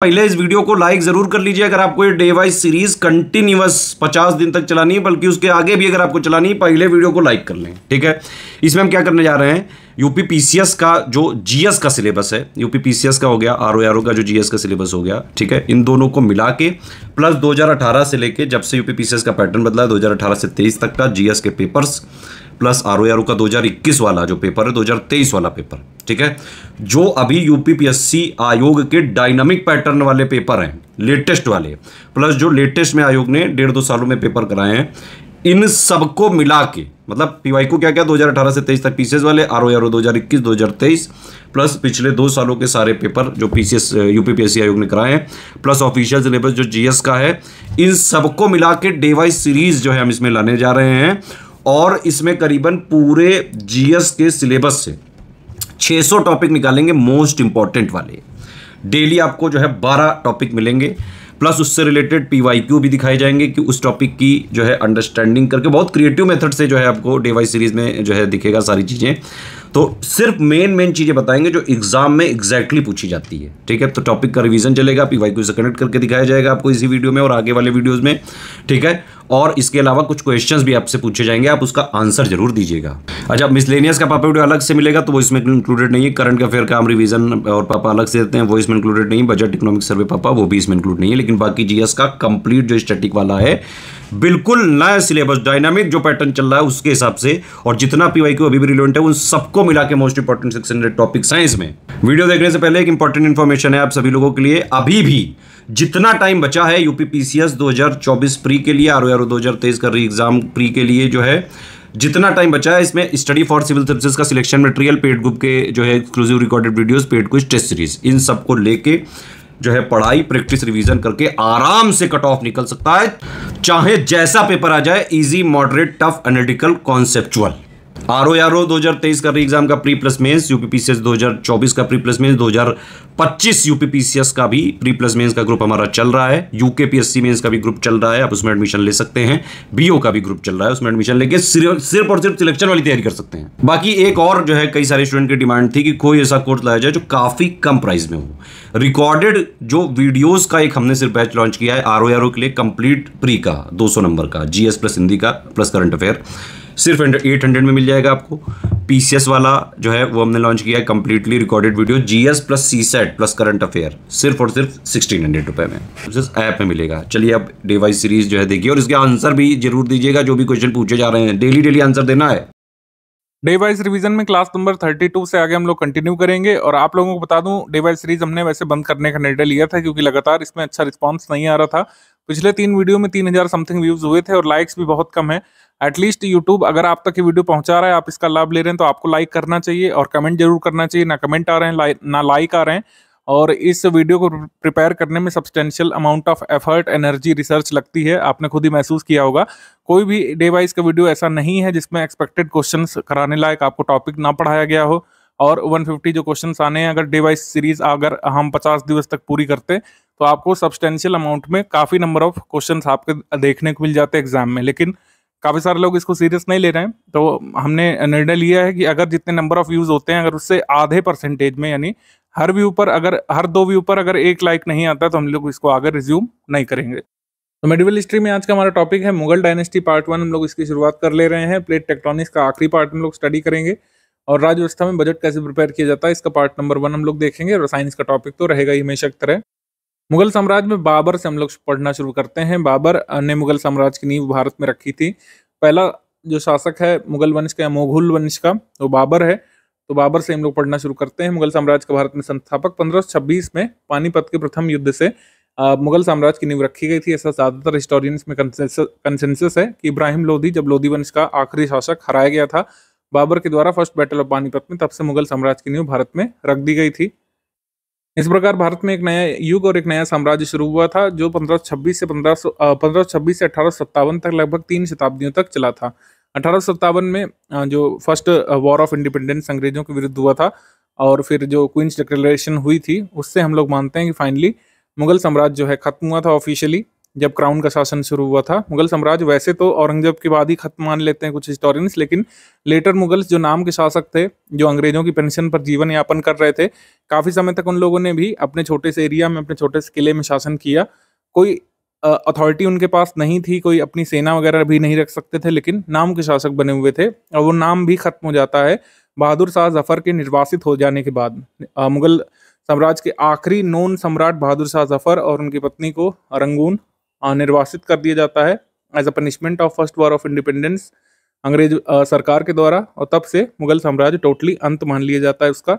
पहले इस वीडियो को लाइक जरूर कर लीजिए अगर आपको ये डे वाइज सीरीज कंटिन्यूस 50 दिन तक चलानी है बल्कि उसके आगे भी अगर आपको चलानी है पहले वीडियो को लाइक कर लें ठीक है इसमें हम क्या करने जा रहे हैं यूपी पीसीएस का जो जीएस का सिलेबस है यूपी पीसीएस का हो गया आर ओ का जो जीएस का सिलेबस हो गया ठीक है इन दोनों को मिला के प्लस 2018 से लेके जब से यूपी पीसीएस का पैटर्न बदला है 2018 से 23 तक का जीएस के पेपर्स प्लस आर ओ का 2021 वाला जो पेपर है 2023 वाला पेपर ठीक है जो अभी यूपीपीएससी आयोग के डायनामिक पैटर्न वाले पेपर हैं लेटेस्ट वाले प्लस जो लेटेस्ट में आयोग ने डेढ़ दो सालों में पेपर कराए हैं इन सबको मिला के मतलब पीवाई को क्या क्या 2018 से 23 तक पीसीएस वाले आर ओ आर ओ दो प्लस पिछले दो सालों के सारे पेपर जो पीसीएस यूपीपीएससी आयोग ने कराए हैं प्लस ऑफिशियल सिलेबस जो जीएस का है इन सबको मिला के डे वाइज सीरीज जो है हम इसमें लाने जा रहे हैं और इसमें करीबन पूरे जीएस के सिलेबस से 600 टॉपिक निकालेंगे मोस्ट इंपॉर्टेंट वाले डेली आपको जो है 12 टॉपिक मिलेंगे प्लस उससे रिलेटेड पी क्यू भी दिखाए जाएंगे कि उस टॉपिक की जो है अंडरस्टैंडिंग करके बहुत क्रिएटिव मेथड से जो है आपको डे वाई सीरीज में जो है दिखेगा सारी चीज़ें तो सिर्फ मेन मेन चीज़ें बताएंगे जो एग्जाम में एग्जैक्टली पूछी जाती है ठीक है तो टॉपिक का रिवीजन चलेगा पी वाई क्यू से कनेक्ट करके दिखाया जाएगा आपको इसी वीडियो में और आगे वाले वीडियोज़ में ठीक है और इसके अलावा कुछ क्वेश्चंस भी आपसे पूछे जाएंगे आप उसका आंसर जरूर दीजिएगा अच्छा मिसलेनियस का पापा अलग से मिलेगा तो वो इसमें इंक्लूडेड नहीं है करंट अफेयर का हम रिविजन और पापा अलग से देते हैं वो इसमें इंक्लूडेड नहीं बजट इकोनॉमिक सर्वे पापा वो भी इसमें इंक्लूड नहीं है लेकिन बाकी जीएस का कंप्लीट जो स्टेटिक वाला है बिल्कुल नया सिलेबस डायनामिक जो पैटर्न चल रहा है उसके हिसाब से और जितना पीवाई क्यू अभी भी रिलेवेंट है उन सबको मिला के most important section topic science में वीडियो देखने से पहले एक इंपॉर्टेंट इन्फॉर्मेशन है आप सभी लोगों के लिए अभी भी जितना टाइम बचा है यूपी पीसीएस 2024 प्री के लिए आर ओ दो हज़ार तेईस का री एग्ज़ाम प्री के लिए जो है जितना टाइम बचा है इसमें स्टडी फॉर सिविल सर्विसेज का सिलेक्शन मटेरियल पेड ग्रुप के जो है एक्सक्लूसिव रिकॉर्डेड वीडियोस पेड कुछ टेस्ट सीरीज इन सबको लेके जो है पढ़ाई प्रैक्टिस रिवीजन करके आराम से कट ऑफ निकल सकता है चाहे जैसा पेपर आ जाए easy moderate tough analytical conceptual R O R O दो हजार तेईस का री एग्जाम का प्री प्लस मेंस यूपीपीसीएस दो हजार चौबीस का प्री प्लस मेंस दो हजार पच्चीस यूपीपीसीएस का भी प्री प्लस मेंस का ग्रुप हमारा चल रहा है यूके पीएससी मेंस का भी ग्रुप चल रहा है आप उसमें एडमिशन ले सकते हैं बीओ का भी ग्रुप चल रहा है उसमें एडमिशन लेके सिर्फ और सिर्फ सिलेक्शन वाली तैयारी कर सकते हैं बाकी एक और जो है कई सारे स्टूडेंट की डिमांड थी कि कोई ऐसा कोर्स लाया जाए जो काफी कम प्राइस में हो रिकॉर्डेड जो वीडियोज का एक हमने सिर्फ बैच लॉन्च किया है आर ओ आर ओ के लिए कंप्लीट प्री का दो सौ नंबर का जीएस प्लस हिंदी का प्लस करंट अफेयर सिर्फ एट हंड्रेड में मिल जाएगा आपको पी वाला जो है वो हमने लॉन्च किया है completely recorded video G S plus CSAT plus current affair सिर्फ और सिर्फ सिक्सटीन हंड्रेड रुपये में ऐप में मिलेगा चलिए आप डिवाइस सीरीज जो है देखिए और इसके आंसर भी जरूर दीजिएगा जो भी क्वेश्चन पूछे जा रहे हैं डेली डेली आंसर देना है डे वाइज रिवीजन में क्लास नंबर 32 से आगे हम लोग कंटिन्यू करेंगे और आप लोगों को बता दूं डे वाइज सीरीज हमने वैसे बंद करने का निर्णय लिया था क्योंकि लगातार इसमें अच्छा रिस्पांस नहीं आ रहा था पिछले तीन वीडियो में तीन हजार समथिंग व्यूज हुए थे और लाइक्स भी बहुत कम है एटलीस्ट यूट्यूब अगर आप तक ये वीडियो पहुंचा रहा है आप इसका लाभ ले रहे हैं तो आपको लाइक करना चाहिए और कमेंट जरूर करना चाहिए ना कमेंट आ रहे हैं ना लाइक आ रहे हैं और इस वीडियो को प्रिपेयर करने में substantial amount of effort energy research लगती है आपने खुद ही महसूस किया होगा कोई भी डे वाइज का वीडियो ऐसा नहीं है जिसमें एक्सपेक्टेड क्वेश्चन कराने लायक आपको टॉपिक ना पढ़ाया गया हो और 150 जो क्वेश्चन आने हैं अगर डे वाइज सीरीज अगर हम 50 दिवस तक पूरी करते तो आपको सब्सटेंशियल अमाउंट में काफ़ी नंबर ऑफ क्वेश्चन आपके देखने को मिल जाते एग्जाम में लेकिन काफ़ी सारे लोग इसको सीरियस नहीं ले रहे हैं तो हमने निर्णय लिया है कि अगर जितने नंबर ऑफ व्यूज़ होते हैं अगर उससे आधे परसेंटेज में यानी हर व्यू पर अगर हर दो व्यू पर अगर एक लाइक नहीं आता तो हम लोग इसको आगे रिज्यूम नहीं करेंगे तो मेडिवल हिस्ट्री में आज का हमारा टॉपिक है मुगल डायनेस्टी पार्ट वन हम लोग इसकी शुरुआत कर ले रहे हैं प्लेट टेक्ट्रॉनिक्स का आखिरी पार्ट हम लोग स्टडी करेंगे और राज्य व्यवस्था में बजट कैसे प्रिपेयर किया जाता है इसका पार्ट नंबर वन हम लोग देखेंगे और साइंस का टॉपिक तो रहेगा ही हमेशा तरह मुगल साम्राज्य में बाबर से हम लोग पढ़ना शुरू करते हैं बाबर ने मुगल साम्राज्य की नींव भारत में रखी थी पहला जो शासक है मुगल वंश का या मोघुल वंश का वो बाबर है तो बाबर से हम लोग पढ़ना शुरू करते हैं मुगल साम्राज्य का भारत में संस्थापक पंद्रह में पानीपत के प्रथम युद्ध से आ, मुगल साम्राज्य की नींव रखी गई थी ऐसा ज़्यादातर हिस्टोरियंस में कंसेंसस है कि इब्राहिम लोधी जब लोधी वंश का आखिरी शासक हराया गया था बाबर के द्वारा फर्स्ट बैटल ऑफ पानीपत में तब से मुगल साम्राज्य की नींव भारत में रख दी गई थी इस प्रकार भारत में एक नया युग और एक नया साम्राज्य शुरू हुआ था जो 1526 से 1500 1526 से अठारह तक लगभग तीन शताब्दियों तक चला था अठारह में जो फर्स्ट वॉर ऑफ इंडिपेंडेंस अंग्रेजों के विरुद्ध हुआ था और फिर जो क्वींस डिक्लेरेशन हुई थी उससे हम लोग मानते हैं कि फाइनली मुगल साम्राज्य जो है खत्म हुआ था ऑफिशियली जब क्राउन का शासन शुरू हुआ था मुगल साम्राज्य वैसे तो औरंगजेब के बाद ही खत्म मान लेते हैं कुछ हिस्टोरियंस लेकिन लेटर मुगल्स जो नाम के शासक थे जो अंग्रेजों की पेंशन पर जीवन यापन कर रहे थे काफ़ी समय तक उन लोगों ने भी अपने छोटे से एरिया में अपने छोटे से किले में शासन किया कोई अथॉरिटी उनके पास नहीं थी कोई अपनी सेना वगैरह भी नहीं रख सकते थे लेकिन नाम के शासक बने हुए थे और वो नाम भी खत्म हो जाता है बहादुर शाह जफर के निर्वासित हो जाने के बाद मुगल साम्राज्य के आखिरी नोन सम्राट बहादुर शाह जफर और उनकी पत्नी को रंगून निर्वासित कर दिया जाता है as a punishment of first war of independence अंग्रेज सरकार के द्वारा और तब से मुगल साम्राज्य टोटली अंत मान लिया जाता है उसका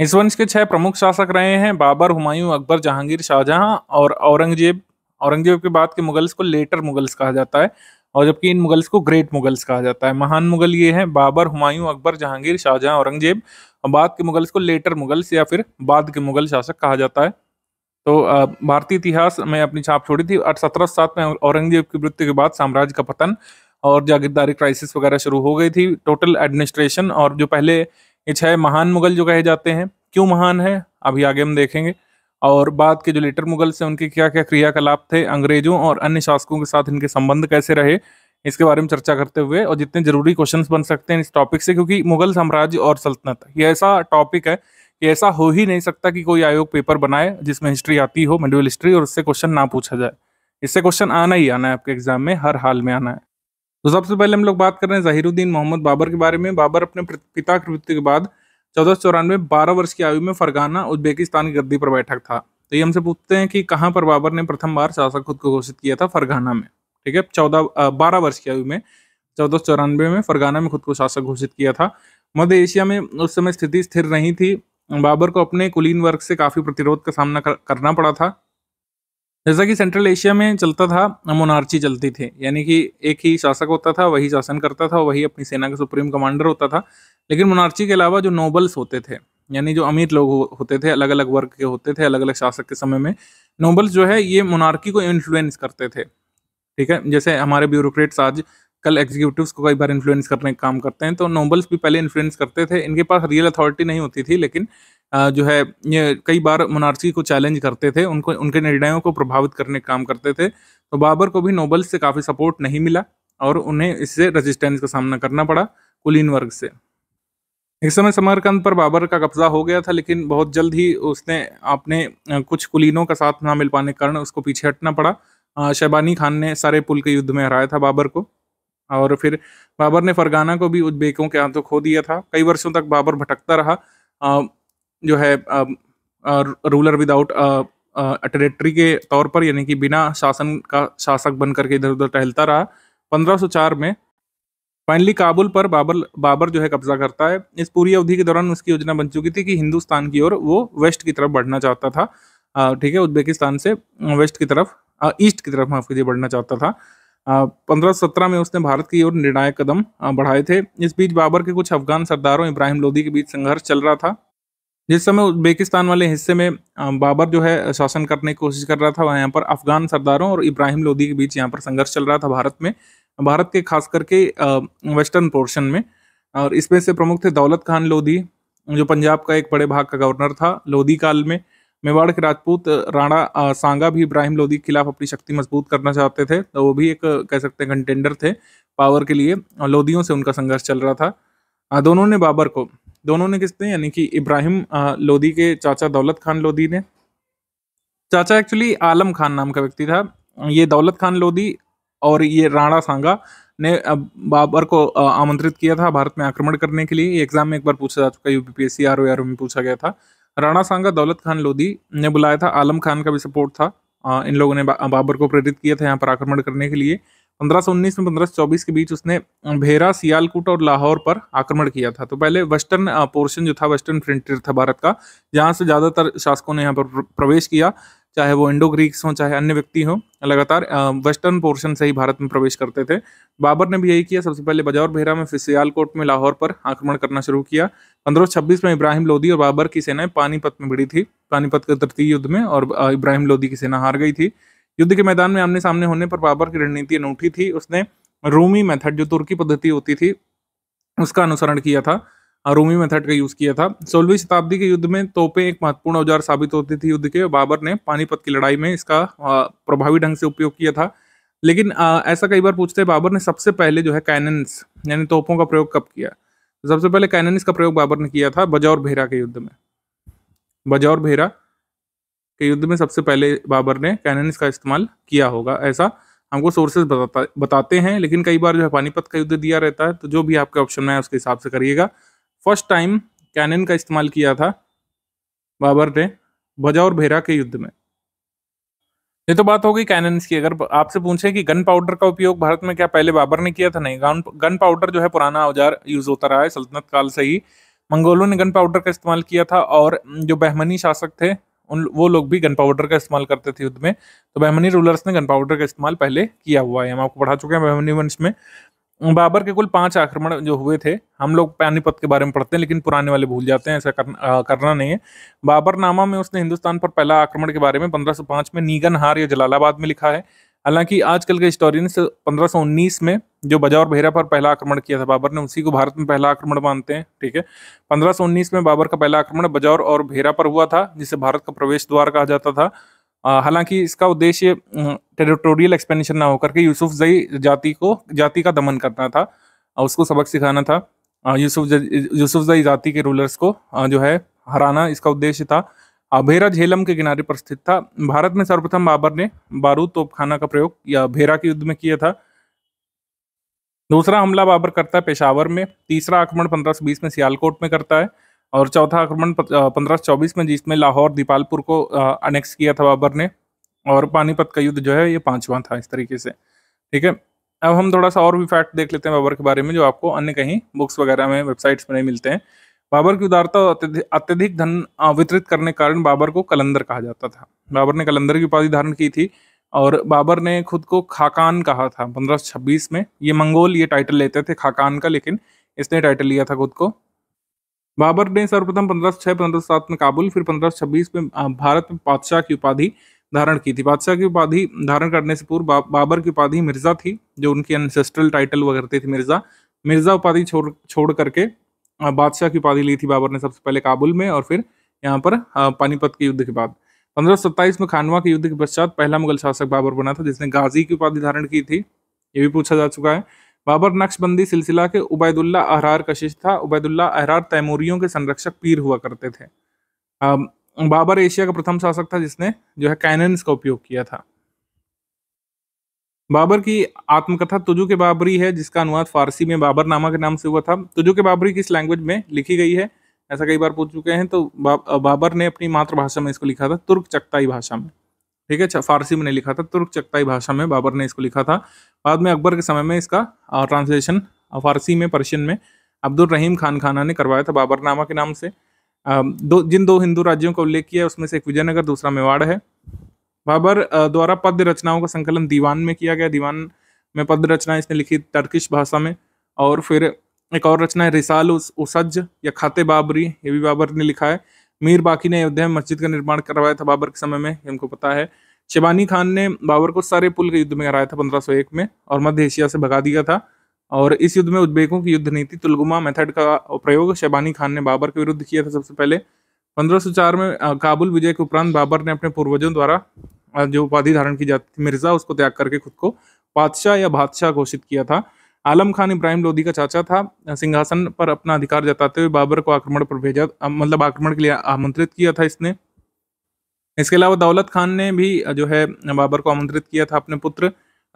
इस वंश के छह प्रमुख शासक रहे हैं बाबर हुमायूं अकबर जहांगीर शाहजहां और औरंगजेब औरंगजेब के बाद के मुगल्स को लेटर मुगल्स कहा जाता है और जबकि इन मुगल्स को ग्रेट मुगल्स कहा जाता है महान मुगल ये हैं बाबर हुमायूं अकबर जहांगीर शाहजहां औरंगजेब और बाद के मुगल्स को लेटर मुगल्स या फिर बाद के मुगल शासक कहा जाता है तो भारतीय इतिहास में अपनी छाप छोड़ी थी सत्रह सात में औरंगजेब की मृत्यु के बाद साम्राज्य का पतन और जागीरदारी क्राइसिस वगैरह शुरू हो गई थी टोटल एडमिनिस्ट्रेशन और जो पहले ये छह महान मुगल जो कहे जाते हैं क्यों महान है अभी आगे हम देखेंगे और बाद के जो लेटर मुगल हैं उनके क्या क्या क्रियाकलाप थे अंग्रेजों और अन्य शासकों के साथ इनके संबंध कैसे रहे इसके बारे में चर्चा करते हुए और जितने जरूरी क्वेश्चंस बन सकते हैं इस टॉपिक से क्योंकि मुगल साम्राज्य और सल्तनत ये ऐसा टॉपिक है ऐसा हो ही नहीं सकता कि कोई आयोग पेपर बनाए जिसमें हिस्ट्री आती हो मेडिवल हिस्ट्री और उससे क्वेश्चन ना पूछा जाए इससे क्वेश्चन आना ही आना है आपके एग्जाम में हर हाल में आना है तो सबसे पहले हम लोग बात कर रहे हैं जहीरुद्दीन मोहम्मद बाबर के बारे में बाबर अपने पिता की मृत्यु के बाद चौदह सौ चौरानवे बारह वर्ष की आयु में फरगाना उज्बेकिस्तान की गद्दी पर बैठक था तो ये हमसे पूछते हैं कि कहाँ पर बाबर ने प्रथम बार शासक खुद को घोषित किया था फरगाना में ठीक है चौदह बारह वर्ष की आयु में चौदह सौ चौरानवे में फरगाना में खुद को शासक घोषित किया था मध्य एशिया में उस समय स्थिति स्थिर नहीं थी बाबर को अपने कुलीन वर्ग से काफ़ी प्रतिरोध का सामना कर, करना पड़ा था जैसा कि सेंट्रल एशिया में चलता था मोनार्ची चलती थी यानी कि एक ही शासक होता था वही शासन करता था वही अपनी सेना का सुप्रीम कमांडर होता था लेकिन मोनार्ची के अलावा जो नोबल्स होते थे यानी जो अमीर लोग होते थे अलग अलग वर्ग के होते थे अलग अलग शासक के समय में नोबल्स जो है ये मोनार्की को इन्फ्लुएंस करते थे ठीक है जैसे हमारे ब्यूरोक्रेट्स आज कल एग्जीक्यूटिव्स को कई बार इन्फ्लुएंस करने का काम करते हैं तो नोबल्स भी पहले इन्फ्लुएंस करते थे इनके पास रियल अथॉरिटी नहीं होती थी लेकिन जो है ये कई बार मोनार्ची को चैलेंज करते थे उनको उनके निर्णयों को प्रभावित करने का काम करते थे तो बाबर को भी नोबल्स से काफ़ी सपोर्ट नहीं मिला और उन्हें इससे रजिस्टेंस का सामना करना पड़ा कुलीन वर्ग से इस समय समरकंद पर बाबर का कब्जा हो गया था लेकिन बहुत जल्द ही उसने अपने कुछ कुलीनों का साथ ना मिल पाने के कारण उसको पीछे हटना पड़ा शैबानी खान ने सारे पुल के युद्ध में हराया था बाबर को और फिर बाबर ने फरगाना को भी उज्बेकों के हाथों खो दिया था कई वर्षों तक बाबर भटकता रहा आ, जो है आ, रूलर विदाउट टेरेटरी के तौर पर यानी कि बिना शासन का शासक बन करके इधर उधर टहलता रहा 1504 में फाइनली काबुल पर बाबर बाबर जो है कब्जा करता है इस पूरी अवधि के दौरान उसकी योजना बन चुकी थी कि हिंदुस्तान की ओर वो वेस्ट की तरफ बढ़ना चाहता था ठीक है उज्बेकिस्तान से वेस्ट की तरफ ईस्ट की तरफ माफ कीजिए बढ़ना चाहता था पंद्रह सत्रह में उसने भारत की ओर निर्णायक कदम बढ़ाए थे इस बीच बाबर के कुछ अफगान सरदारों इब्राहिम लोदी के बीच संघर्ष चल रहा था जिस समय उज्बेकिस्तान वाले हिस्से में बाबर जो है शासन करने की कोशिश कर रहा था वहाँ पर अफगान सरदारों और इब्राहिम लोदी के बीच यहाँ पर संघर्ष चल रहा था भारत में भारत के खास करके वेस्टर्न पोर्शन में और इसमें से प्रमुख थे दौलत खान लोधी जो पंजाब का एक बड़े भाग का गवर्नर था लोधी काल में मेवाड़ के राजपूत राणा सांगा भी इब्राहिम लोदी के खिलाफ अपनी शक्ति मजबूत करना चाहते थे तो वो भी एक कह सकते हैं कंटेंडर थे पावर के लिए लोदियों लोधियों से उनका संघर्ष चल रहा था दोनों ने बाबर को दोनों ने किसने यानी कि इब्राहिम लोधी के चाचा दौलत खान लोधी ने चाचा एक्चुअली आलम खान नाम का व्यक्ति था ये दौलत खान लोधी और ये राणा सांगा ने बाबर को आमंत्रित किया था भारत में आक्रमण करने के लिए एग्जाम में एक बार पूछा जा चुका यूपीपीएससी आर में पूछा गया था राणा सांगा दौलत खान लोधी ने बुलाया था आलम खान का भी सपोर्ट था आ, इन लोगों ने बा, बाबर को प्रेरित किया था यहाँ पर आक्रमण करने के लिए पंद्रह उन्नीस में पंद्रह सौ चौबीस के बीच उसने भेरा सियालकोट और लाहौर पर आक्रमण किया था तो पहले वेस्टर्न पोर्शन जो था वेस्टर्न फ्रंटियर था भारत का जहाँ से ज़्यादातर शासकों ने यहाँ पर प्रवेश किया चाहे वो इंडो ग्रीक्स हों चाहे अन्य व्यक्ति हों लगातार वेस्टर्न पोर्शन से ही भारत में प्रवेश करते थे बाबर ने भी यही किया सबसे पहले बजौर भेरा में फिसियालकोट में लाहौर पर आक्रमण करना शुरू किया पंद्रह में इब्राहिम लोधी और बाबर की सेनाएं पानीपत में भिड़ी थी पानीपत के तृतीय युद्ध में और इब्राहिम लोधी की सेना हार गई थी युद्ध के मैदान में आमने सामने होने पर बाबर की रणनीति अनूठी थी उसने रोमी मेथड जो तुर्की पद्धति होती थी उसका अनुसरण किया था रूमी मेथड का यूज किया था सोलहवीं शताब्दी के युद्ध में तोपें एक महत्वपूर्ण औजार साबित होती थी युद्ध के बाबर ने पानीपत की लड़ाई में इसका प्रभावी ढंग से उपयोग किया था लेकिन ऐसा कई बार पूछते हैं बाबर ने सबसे पहले जो है कैनन्स यानी तोपों का प्रयोग कब किया सबसे पहले कैनन्स का प्रयोग बाबर ने किया था बजौर भेरा के युद्ध में बजौर भेरा के युद्ध में सबसे पहले बाबर ने कैनन्स का इस्तेमाल किया होगा ऐसा हमको सोर्सेज बताता बताते हैं लेकिन कई बार जो है पानीपत का युद्ध दिया रहता है तो जो भी आपके ऑप्शन में है उसके हिसाब से करिएगा फर्स्ट टाइम कैनन का इस्तेमाल किया था बाबर ने भजा और भेरा के युद्ध में ये तो बात हो गई की अगर आपसे पूछे कि गन पाउडर का उपयोग भारत में क्या पहले बाबर ने किया था नहीं गन गन पाउडर जो है पुराना औजार यूज होता रहा है सल्तनत काल से ही मंगोलों ने गन पाउडर का इस्तेमाल किया था और जो बहमनी शासक थे उन वो लोग भी गन पाउडर का इस्तेमाल करते थे युद्ध में तो बहमनी रूलर्स ने गन पाउडर का इस्तेमाल पहले किया हुआ है हम आपको पढ़ा चुके हैं बहमनी वंश में बाबर के कुल पांच आक्रमण जो हुए थे हम लोग पानीपत के बारे में पढ़ते हैं लेकिन पुराने वाले भूल जाते हैं ऐसा करना करना नहीं है बाबरनामा में उसने हिंदुस्तान पर पहला आक्रमण के बारे में 1505 में हार या जलालाबाद में लिखा है हालांकि आजकल के हिस्टोरियंस 1519 में जो बजौर बहेरा पर पहला आक्रमण किया था बाबर ने उसी को भारत में पहला आक्रमण मानते हैं ठीक है 1519 में बाबर का पहला आक्रमण बजौर और भेरा पर हुआ था जिसे भारत का प्रवेश द्वार कहा जाता था हालांकि इसका उद्देश्य टेरिटोरियल एक्सपेंशन ना होकर के यूसुफ जई जाति को जाति का दमन करना था उसको सबक सिखाना था यूसुफ यूसुफ जई जाति के रूलर्स को जो है हराना इसका उद्देश्य था भेरा झेलम के किनारे पर स्थित था भारत में सर्वप्रथम बाबर ने बारूद तोपखाना का प्रयोग या भेरा के युद्ध में किया था दूसरा हमला बाबर करता है पेशावर में तीसरा आक्रमण बीस में सियालकोट में करता है और चौथा आक्रमण पंद्रह चौबीस में जिसमें लाहौर दीपालपुर को अनेक्स किया था बाबर ने और पानीपत का युद्ध जो है ये पांचवा था इस तरीके से ठीक है अब हम थोड़ा सा और भी फैक्ट देख लेते हैं बाबर के बारे में जो आपको अन्य कहीं बुक्स वगैरह में वेबसाइट्स में नहीं मिलते हैं बाबर की उदारता अत्यधिक धन वितरित करने के कारण बाबर को कलंदर कहा जाता था बाबर ने कलंदर की उपाधि धारण की थी और बाबर ने खुद को खाकान कहा था पंद्रह में ये मंगोल ये टाइटल लेते थे खाकान का लेकिन इसने टाइटल लिया था खुद को बाबर ने सर्वप्रथम पंद्रह छह पंद्रह सात में काबुल फिर पंद्रह छब्बीस में भारत में बादशाह की उपाधि धारण की थी बादशाह की उपाधि धारण करने से पूर्व बा, बाबर की उपाधि मिर्जा थी जो उनकी एनसेस्ट्रल टाइटल हुआ करती थी मिर्जा मिर्जा उपाधि छोड़ छोड़ करके बादशाह की उपाधि ली थी बाबर ने सबसे पहले काबुल में और फिर यहाँ पर पानीपत के युद्ध के बाद पंद्रह में खानवा के युद्ध के पश्चात पहला मुगल शासक बाबर बना था जिसने गाजी की उपाधि धारण की थी ये भी पूछा जा चुका है बाबर नक्शबंदी सिलसिला के उबैदुल्ला अहरार कशिश था उबैदुल्ला अहरार तैमूरियों के संरक्षक पीर हुआ करते थे बाबर एशिया का प्रथम शासक था जिसने जो है कैनन्स का उपयोग किया था बाबर की आत्मकथा तुजु के बाबरी है जिसका अनुवाद फारसी में बाबर नामा के नाम से हुआ था तुजु के बाबरी किस लैंग्वेज में लिखी गई है ऐसा कई बार पूछ चुके हैं तो बा, बाबर ने अपनी मातृभाषा में इसको लिखा था तुर्क चक्ताई भाषा में ठीक है फारसी में नहीं लिखा था तुर्क चकताई भाषा में बाबर ने इसको लिखा था बाद में अकबर के समय में इसका ट्रांसलेशन फारसी में पर्शियन में अब्दुल रहीम खान खाना ने करवाया था बाबरनामा के नाम से दो जिन दो हिंदू राज्यों का उल्लेख किया है उसमें से एक विजयनगर दूसरा मेवाड़ है बाबर द्वारा पद्य रचनाओं का संकलन दीवान में किया गया दीवान में पद्य रचना इसने लिखी टर्किश भाषा में और फिर एक और रचना है रिसाल उस उसज या खाते बाबरी ये भी बाबर ने लिखा है मीर बाकी ने अयोध्या में मस्जिद का निर्माण करवाया था बाबर के समय में हमको पता है शिबानी खान ने बाबर को सारे पुल के युद्ध में हराया था एक में और मध्य एशिया से भगा दिया था और इस युद्ध में उज्बेकों की युद्ध नीति तुलगुमा मेथड का प्रयोग शैबानी खान ने बाबर के विरुद्ध किया था सबसे पहले 1504 में काबुल विजय के उपरांत बाबर ने अपने पूर्वजों द्वारा जो उपाधि धारण की जाती थी मिर्जा उसको त्याग करके खुद को बादशाह या बादशाह घोषित किया था आलम खान इब्राहिम लोधी का चाचा था सिंहासन पर अपना अधिकार जताते हुए बाबर को आक्रमण पर भेजा मतलब आक्रमण के लिए आमंत्रित किया था इसने इसके अलावा दौलत खान ने भी जो है बाबर को आमंत्रित किया था अपने पुत्र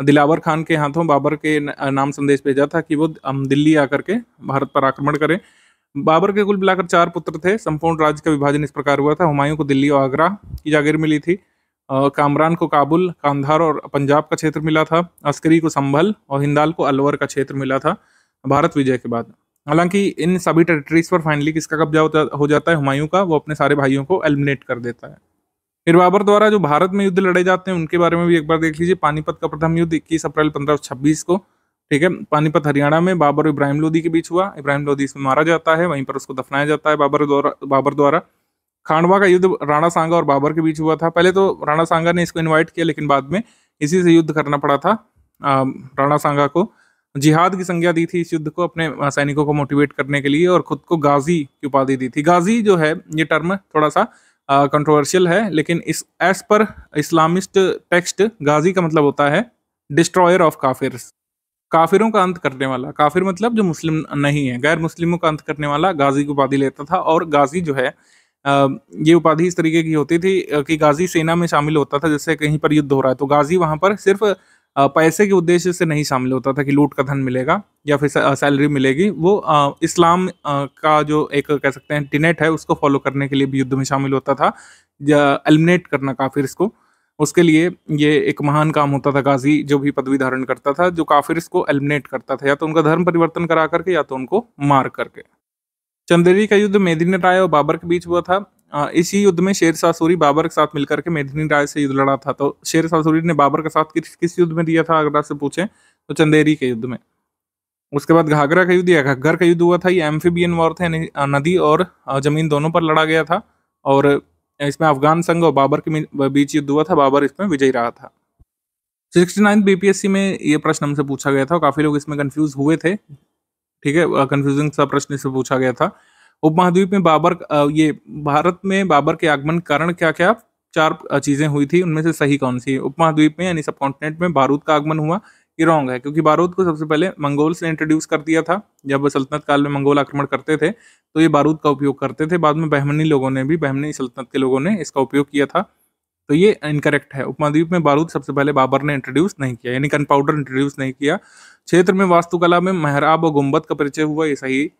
दिलावर खान के हाथों बाबर के नाम संदेश भेजा था कि वो दिल्ली आकर के भारत पर आक्रमण करें बाबर के कुल मिलाकर चार पुत्र थे संपूर्ण राज्य का विभाजन इस प्रकार हुआ था हुमायूं को दिल्ली और आगरा की जागीर मिली थी कामरान को काबुल कांधार और पंजाब का क्षेत्र मिला था अस्करी को संभल और हिंदाल को अलवर का क्षेत्र मिला था भारत विजय के बाद हालांकि इन सभी टेरिटरीज पर फाइनली किसका कब्जा हो जाता है हुमायूं का वो अपने सारे भाइयों को एलिमिनेट कर देता है फिर बाबर द्वारा जो भारत में युद्ध लड़े जाते हैं उनके बारे में भी एक बार देख लीजिए पानीपत का प्रथम युद्ध इक्कीस अप्रैल पंद्रह को ठीक है पानीपत हरियाणा में बाबर इब्राहिम लोधी के बीच हुआ इब्राहिम लोधी इसमें मारा जाता है वहीं पर उसको दफनाया जाता है बाबर द्वारा बाबर द्वारा खांडवा का युद्ध राणा सांगा और बाबर के बीच हुआ था पहले तो राणा सांगा ने इसको इनवाइट किया लेकिन बाद में इसी से युद्ध करना पड़ा था राणा सांगा को जिहाद की संज्ञा दी थी इस युद्ध को अपने सैनिकों को मोटिवेट करने के लिए और खुद को गाजी की उपाधि दी थी गाजी जो है ये टर्म थोड़ा सा कंट्रोवर्शियल है लेकिन इस एस पर इस्लामिस्ट टेक्स्ट गाजी का मतलब होता है डिस्ट्रॉयर ऑफ काफिर काफिरों का अंत करने वाला काफिर मतलब जो मुस्लिम नहीं है गैर मुस्लिमों का अंत करने वाला गाजी की उपाधि लेता था और गाजी जो है ये उपाधि इस तरीके की होती थी कि गाजी सेना में शामिल होता था जैसे कहीं पर युद्ध हो रहा है तो गाजी वहां पर सिर्फ पैसे के उद्देश्य से नहीं शामिल होता था कि लूट का धन मिलेगा या फिर सैलरी मिलेगी वो इस्लाम का जो एक कह सकते हैं टिनेट है उसको फॉलो करने के लिए भी युद्ध में शामिल होता था एलिमिनेट करना काफिर इसको उसके लिए ये एक महान काम होता था गाजी जो भी पदवी धारण करता था जो काफिर इसको एलिमिनेट करता था या तो उनका धर्म परिवर्तन करा करके या तो उनको मार करके चंदेरी का युद्ध मेदिनी राय और बाबर के बीच हुआ था इसी युद्ध में शेर शाह सूरी बाबर के साथ मिलकर के मेदिनी राय से युद्ध लड़ा था तो शेर शाह सूरी ने बाबर के साथ किस किस युद्ध में दिया था अगर आपसे पूछे तो चंदेरी के युद्ध में उसके बाद घाघरा का युद्ध या घग्घर का युद्ध हुआ था ये एम्फीबियन वॉर थे नदी और जमीन दोनों पर लड़ा गया था और इसमें अफगान संघ और बाबर के बीच युद्ध हुआ था बाबर इसमें विजयी रहा था सिक्सटी नाइन्थ बीपीएससी में ये प्रश्न हमसे पूछा गया था और काफ़ी लोग इसमें कन्फ्यूज हुए थे ठीक है कन्फ्यूजिंग सा प्रश्न इसमें पूछा गया था उपमहाद्वीप में बाबर ये भारत में बाबर के आगमन कारण क्या क्या चार चीजें हुई थी उनमें से सही कौन सी उपमहाद्वीप में यानी सब कॉन्टिनेंट में बारूद का आगमन हुआ ये रॉन्ग है क्योंकि बारूद को सबसे पहले मंगोल्स ने इंट्रोड्यूस कर दिया था जब सल्तनत काल में मंगोल आक्रमण करते थे तो ये बारूद का उपयोग करते थे बाद में बहमनी लोगों ने भी बहमनी सल्तनत के लोगों ने इसका उपयोग किया था तो ये इनकरेक्ट है उपमहाद्वीप में बारूद सबसे पहले बाबर ने इंट्रोड्यूस नहीं किया यानी कनपाउडर इंट्रोड्यूस नहीं किया क्षेत्र में वास्तुकला में मेहराब और गुम्बद का परिचय हुआ ये सही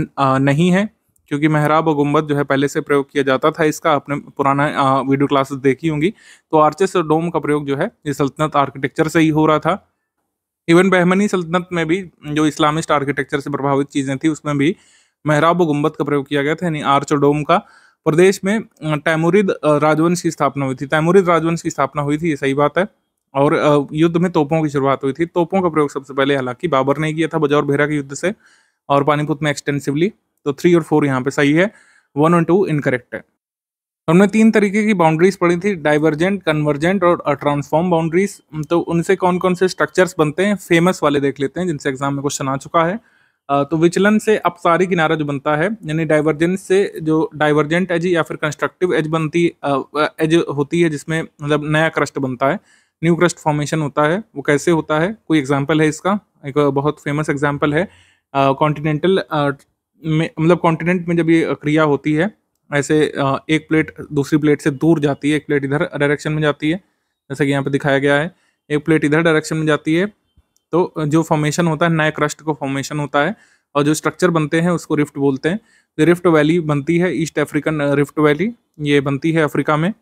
नहीं है क्योंकि महराब और गुम्बद जो है पहले से प्रयोग किया जाता था इसका आपने पुराना वीडियो क्लासेस देखी होंगी तो आर्चेस और डोम का प्रयोग जो है ये सल्तनत आर्किटेक्चर से ही हो रहा था इवन बहमनी सल्तनत में भी जो इस्लामिस्ट आर्किटेक्चर से प्रभावित चीज़ें थी उसमें भी महराब गुम्बद का प्रयोग किया गया था यानी आर्च और डोम का प्रदेश में टैमुरिद राजवंश की स्थापना हुई थी तैमूरिद राजवंश की स्थापना हुई थी ये सही बात है और युद्ध में तोपों की शुरुआत हुई थी तोपों का प्रयोग सबसे पहले हालांकि बाबर ने किया था बजौर भेरा के युद्ध से और पानीपुत में एक्सटेंसिवली तो थ्री और फोर यहाँ पे सही है वन और टू इनकरेक्ट है हमने तीन तरीके की बाउंड्रीज पढ़ी थी डाइवर्जेंट कन्वर्जेंट और ट्रांसफॉर्म uh, बाउंड्रीज तो उनसे कौन कौन से स्ट्रक्चर्स बनते हैं फेमस वाले देख लेते हैं जिनसे एग्जाम में क्वेश्चन आ चुका है uh, तो विचलन से अपसारी किनारा जो बनता है यानी डाइवर्जेंस से जो डाइवर्जेंट एज या फिर कंस्ट्रक्टिव एज बनती एज uh, होती है जिसमें मतलब नया क्रस्ट बनता है न्यू क्रस्ट फॉर्मेशन होता है वो कैसे होता है कोई एग्जाम्पल है इसका एक बहुत फेमस एग्जाम्पल है कॉन्टिनेंटल में मतलब कॉन्टिनेंट में जब ये क्रिया होती है ऐसे एक प्लेट दूसरी प्लेट से दूर जाती है एक प्लेट इधर डायरेक्शन में जाती है जैसे कि यहाँ पे दिखाया गया है एक प्लेट इधर डायरेक्शन में जाती है तो जो फॉर्मेशन होता है नए क्रस्ट को फॉर्मेशन होता है और जो स्ट्रक्चर बनते हैं उसको रिफ्ट बोलते हैं तो रिफ्ट वैली बनती है ईस्ट अफ्रीकन रिफ्ट वैली ये बनती है अफ्रीका में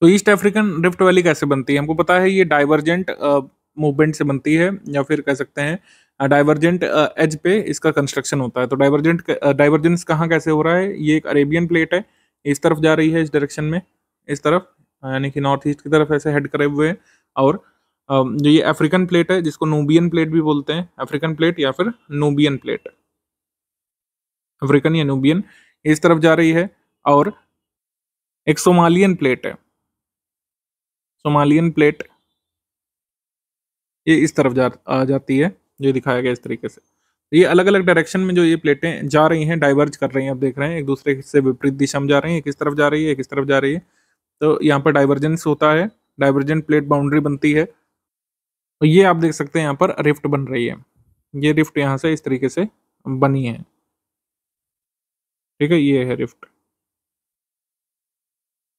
तो ईस्ट अफ्रीकन रिफ्ट वैली कैसे बनती है हमको पता है ये डाइवर्जेंट मूवमेंट से बनती है या फिर कह सकते हैं डाइवर्जेंट एज पे इसका कंस्ट्रक्शन होता है तो डाइवर्जेंट डाइवर्जेंस कहाँ कैसे हो रहा है ये एक अरेबियन प्लेट है इस तरफ जा रही है इस डायरेक्शन में इस तरफ यानी कि नॉर्थ ईस्ट की तरफ ऐसे हेड करे हुए हैं और जो ये अफ्रीकन प्लेट है जिसको नूबियन प्लेट भी बोलते हैं अफ्रीकन प्लेट या फिर नूबियन प्लेट अफ्रीकन या नूबियन इस तरफ जा रही है और एक सोमालियन प्लेट है सोमालियन प्लेट ये इस तरफ जा आ जाती है ये दिखाया गया इस तरीके से ये अलग अलग डायरेक्शन में जो ये प्लेटें जा रही हैं डाइवर्ज कर रही हैं आप देख रहे हैं एक दूसरे से विपरीत दिशा में जा रही हैं किस तरफ जा रही है एक तरफ जा रही है तो यहाँ पर डाइवर्जेंस होता है डाइवर्जेंट प्लेट बाउंड्री बनती है और ये आप देख सकते हैं यहाँ पर रिफ्ट बन रही है ये रिफ्ट यहाँ से इस तरीके से बनी है ठीक है ये है रिफ्ट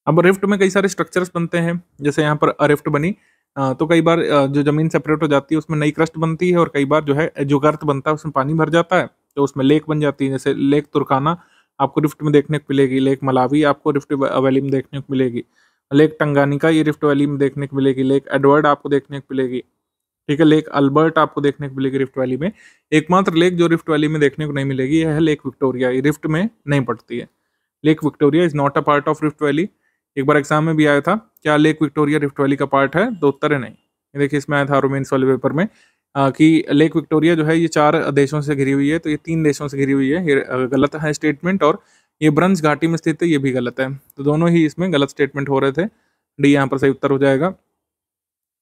अब रिफ्ट में कई सारे स्ट्रक्चर्स बनते हैं जैसे यहाँ पर रिफ्ट बनी तो कई बार जो ज़मीन सेपरेट हो जाती है उसमें नई क्रस्ट बनती है और कई बार जो है जो गर्त बनता है उसमें पानी भर जाता है तो उसमें लेक बन जाती है जैसे लेक तुर्काना आपको रिफ्ट में देखने को मिलेगी लेक मलावी आपको रिफ्ट वैली में देखने को मिलेगी लेक टंगानिका ये रिफ्ट वैली में देखने को मिलेगी लेक एडवर्ड आपको देखने को मिलेगी ठीक है लेक अल्बर्ट आपको देखने को मिलेगी रिफ्ट वैली में एकमात्र लेक जो रिफ्ट वैली में देखने को नहीं मिलेगी यह है लेक विक्टोरिया ये रिफ्ट में नहीं पड़ती है lake Victoria is not a part of rift valley एक बार एग्जाम में भी आया था क्या लेक विक्टोरिया रिफ्ट वैली का पार्ट है तो उत्तर है नहीं देखिए इसमें आया था रोमेंस वाले पेपर में आ, कि लेक विक्टोरिया जो है ये चार देशों से घिरी हुई है तो ये तीन देशों से घिरी हुई है ये गलत है स्टेटमेंट और ये ब्रंज घाटी में स्थित है ये भी गलत है तो दोनों ही इसमें गलत स्टेटमेंट हो रहे थे डी यहाँ पर सही उत्तर हो जाएगा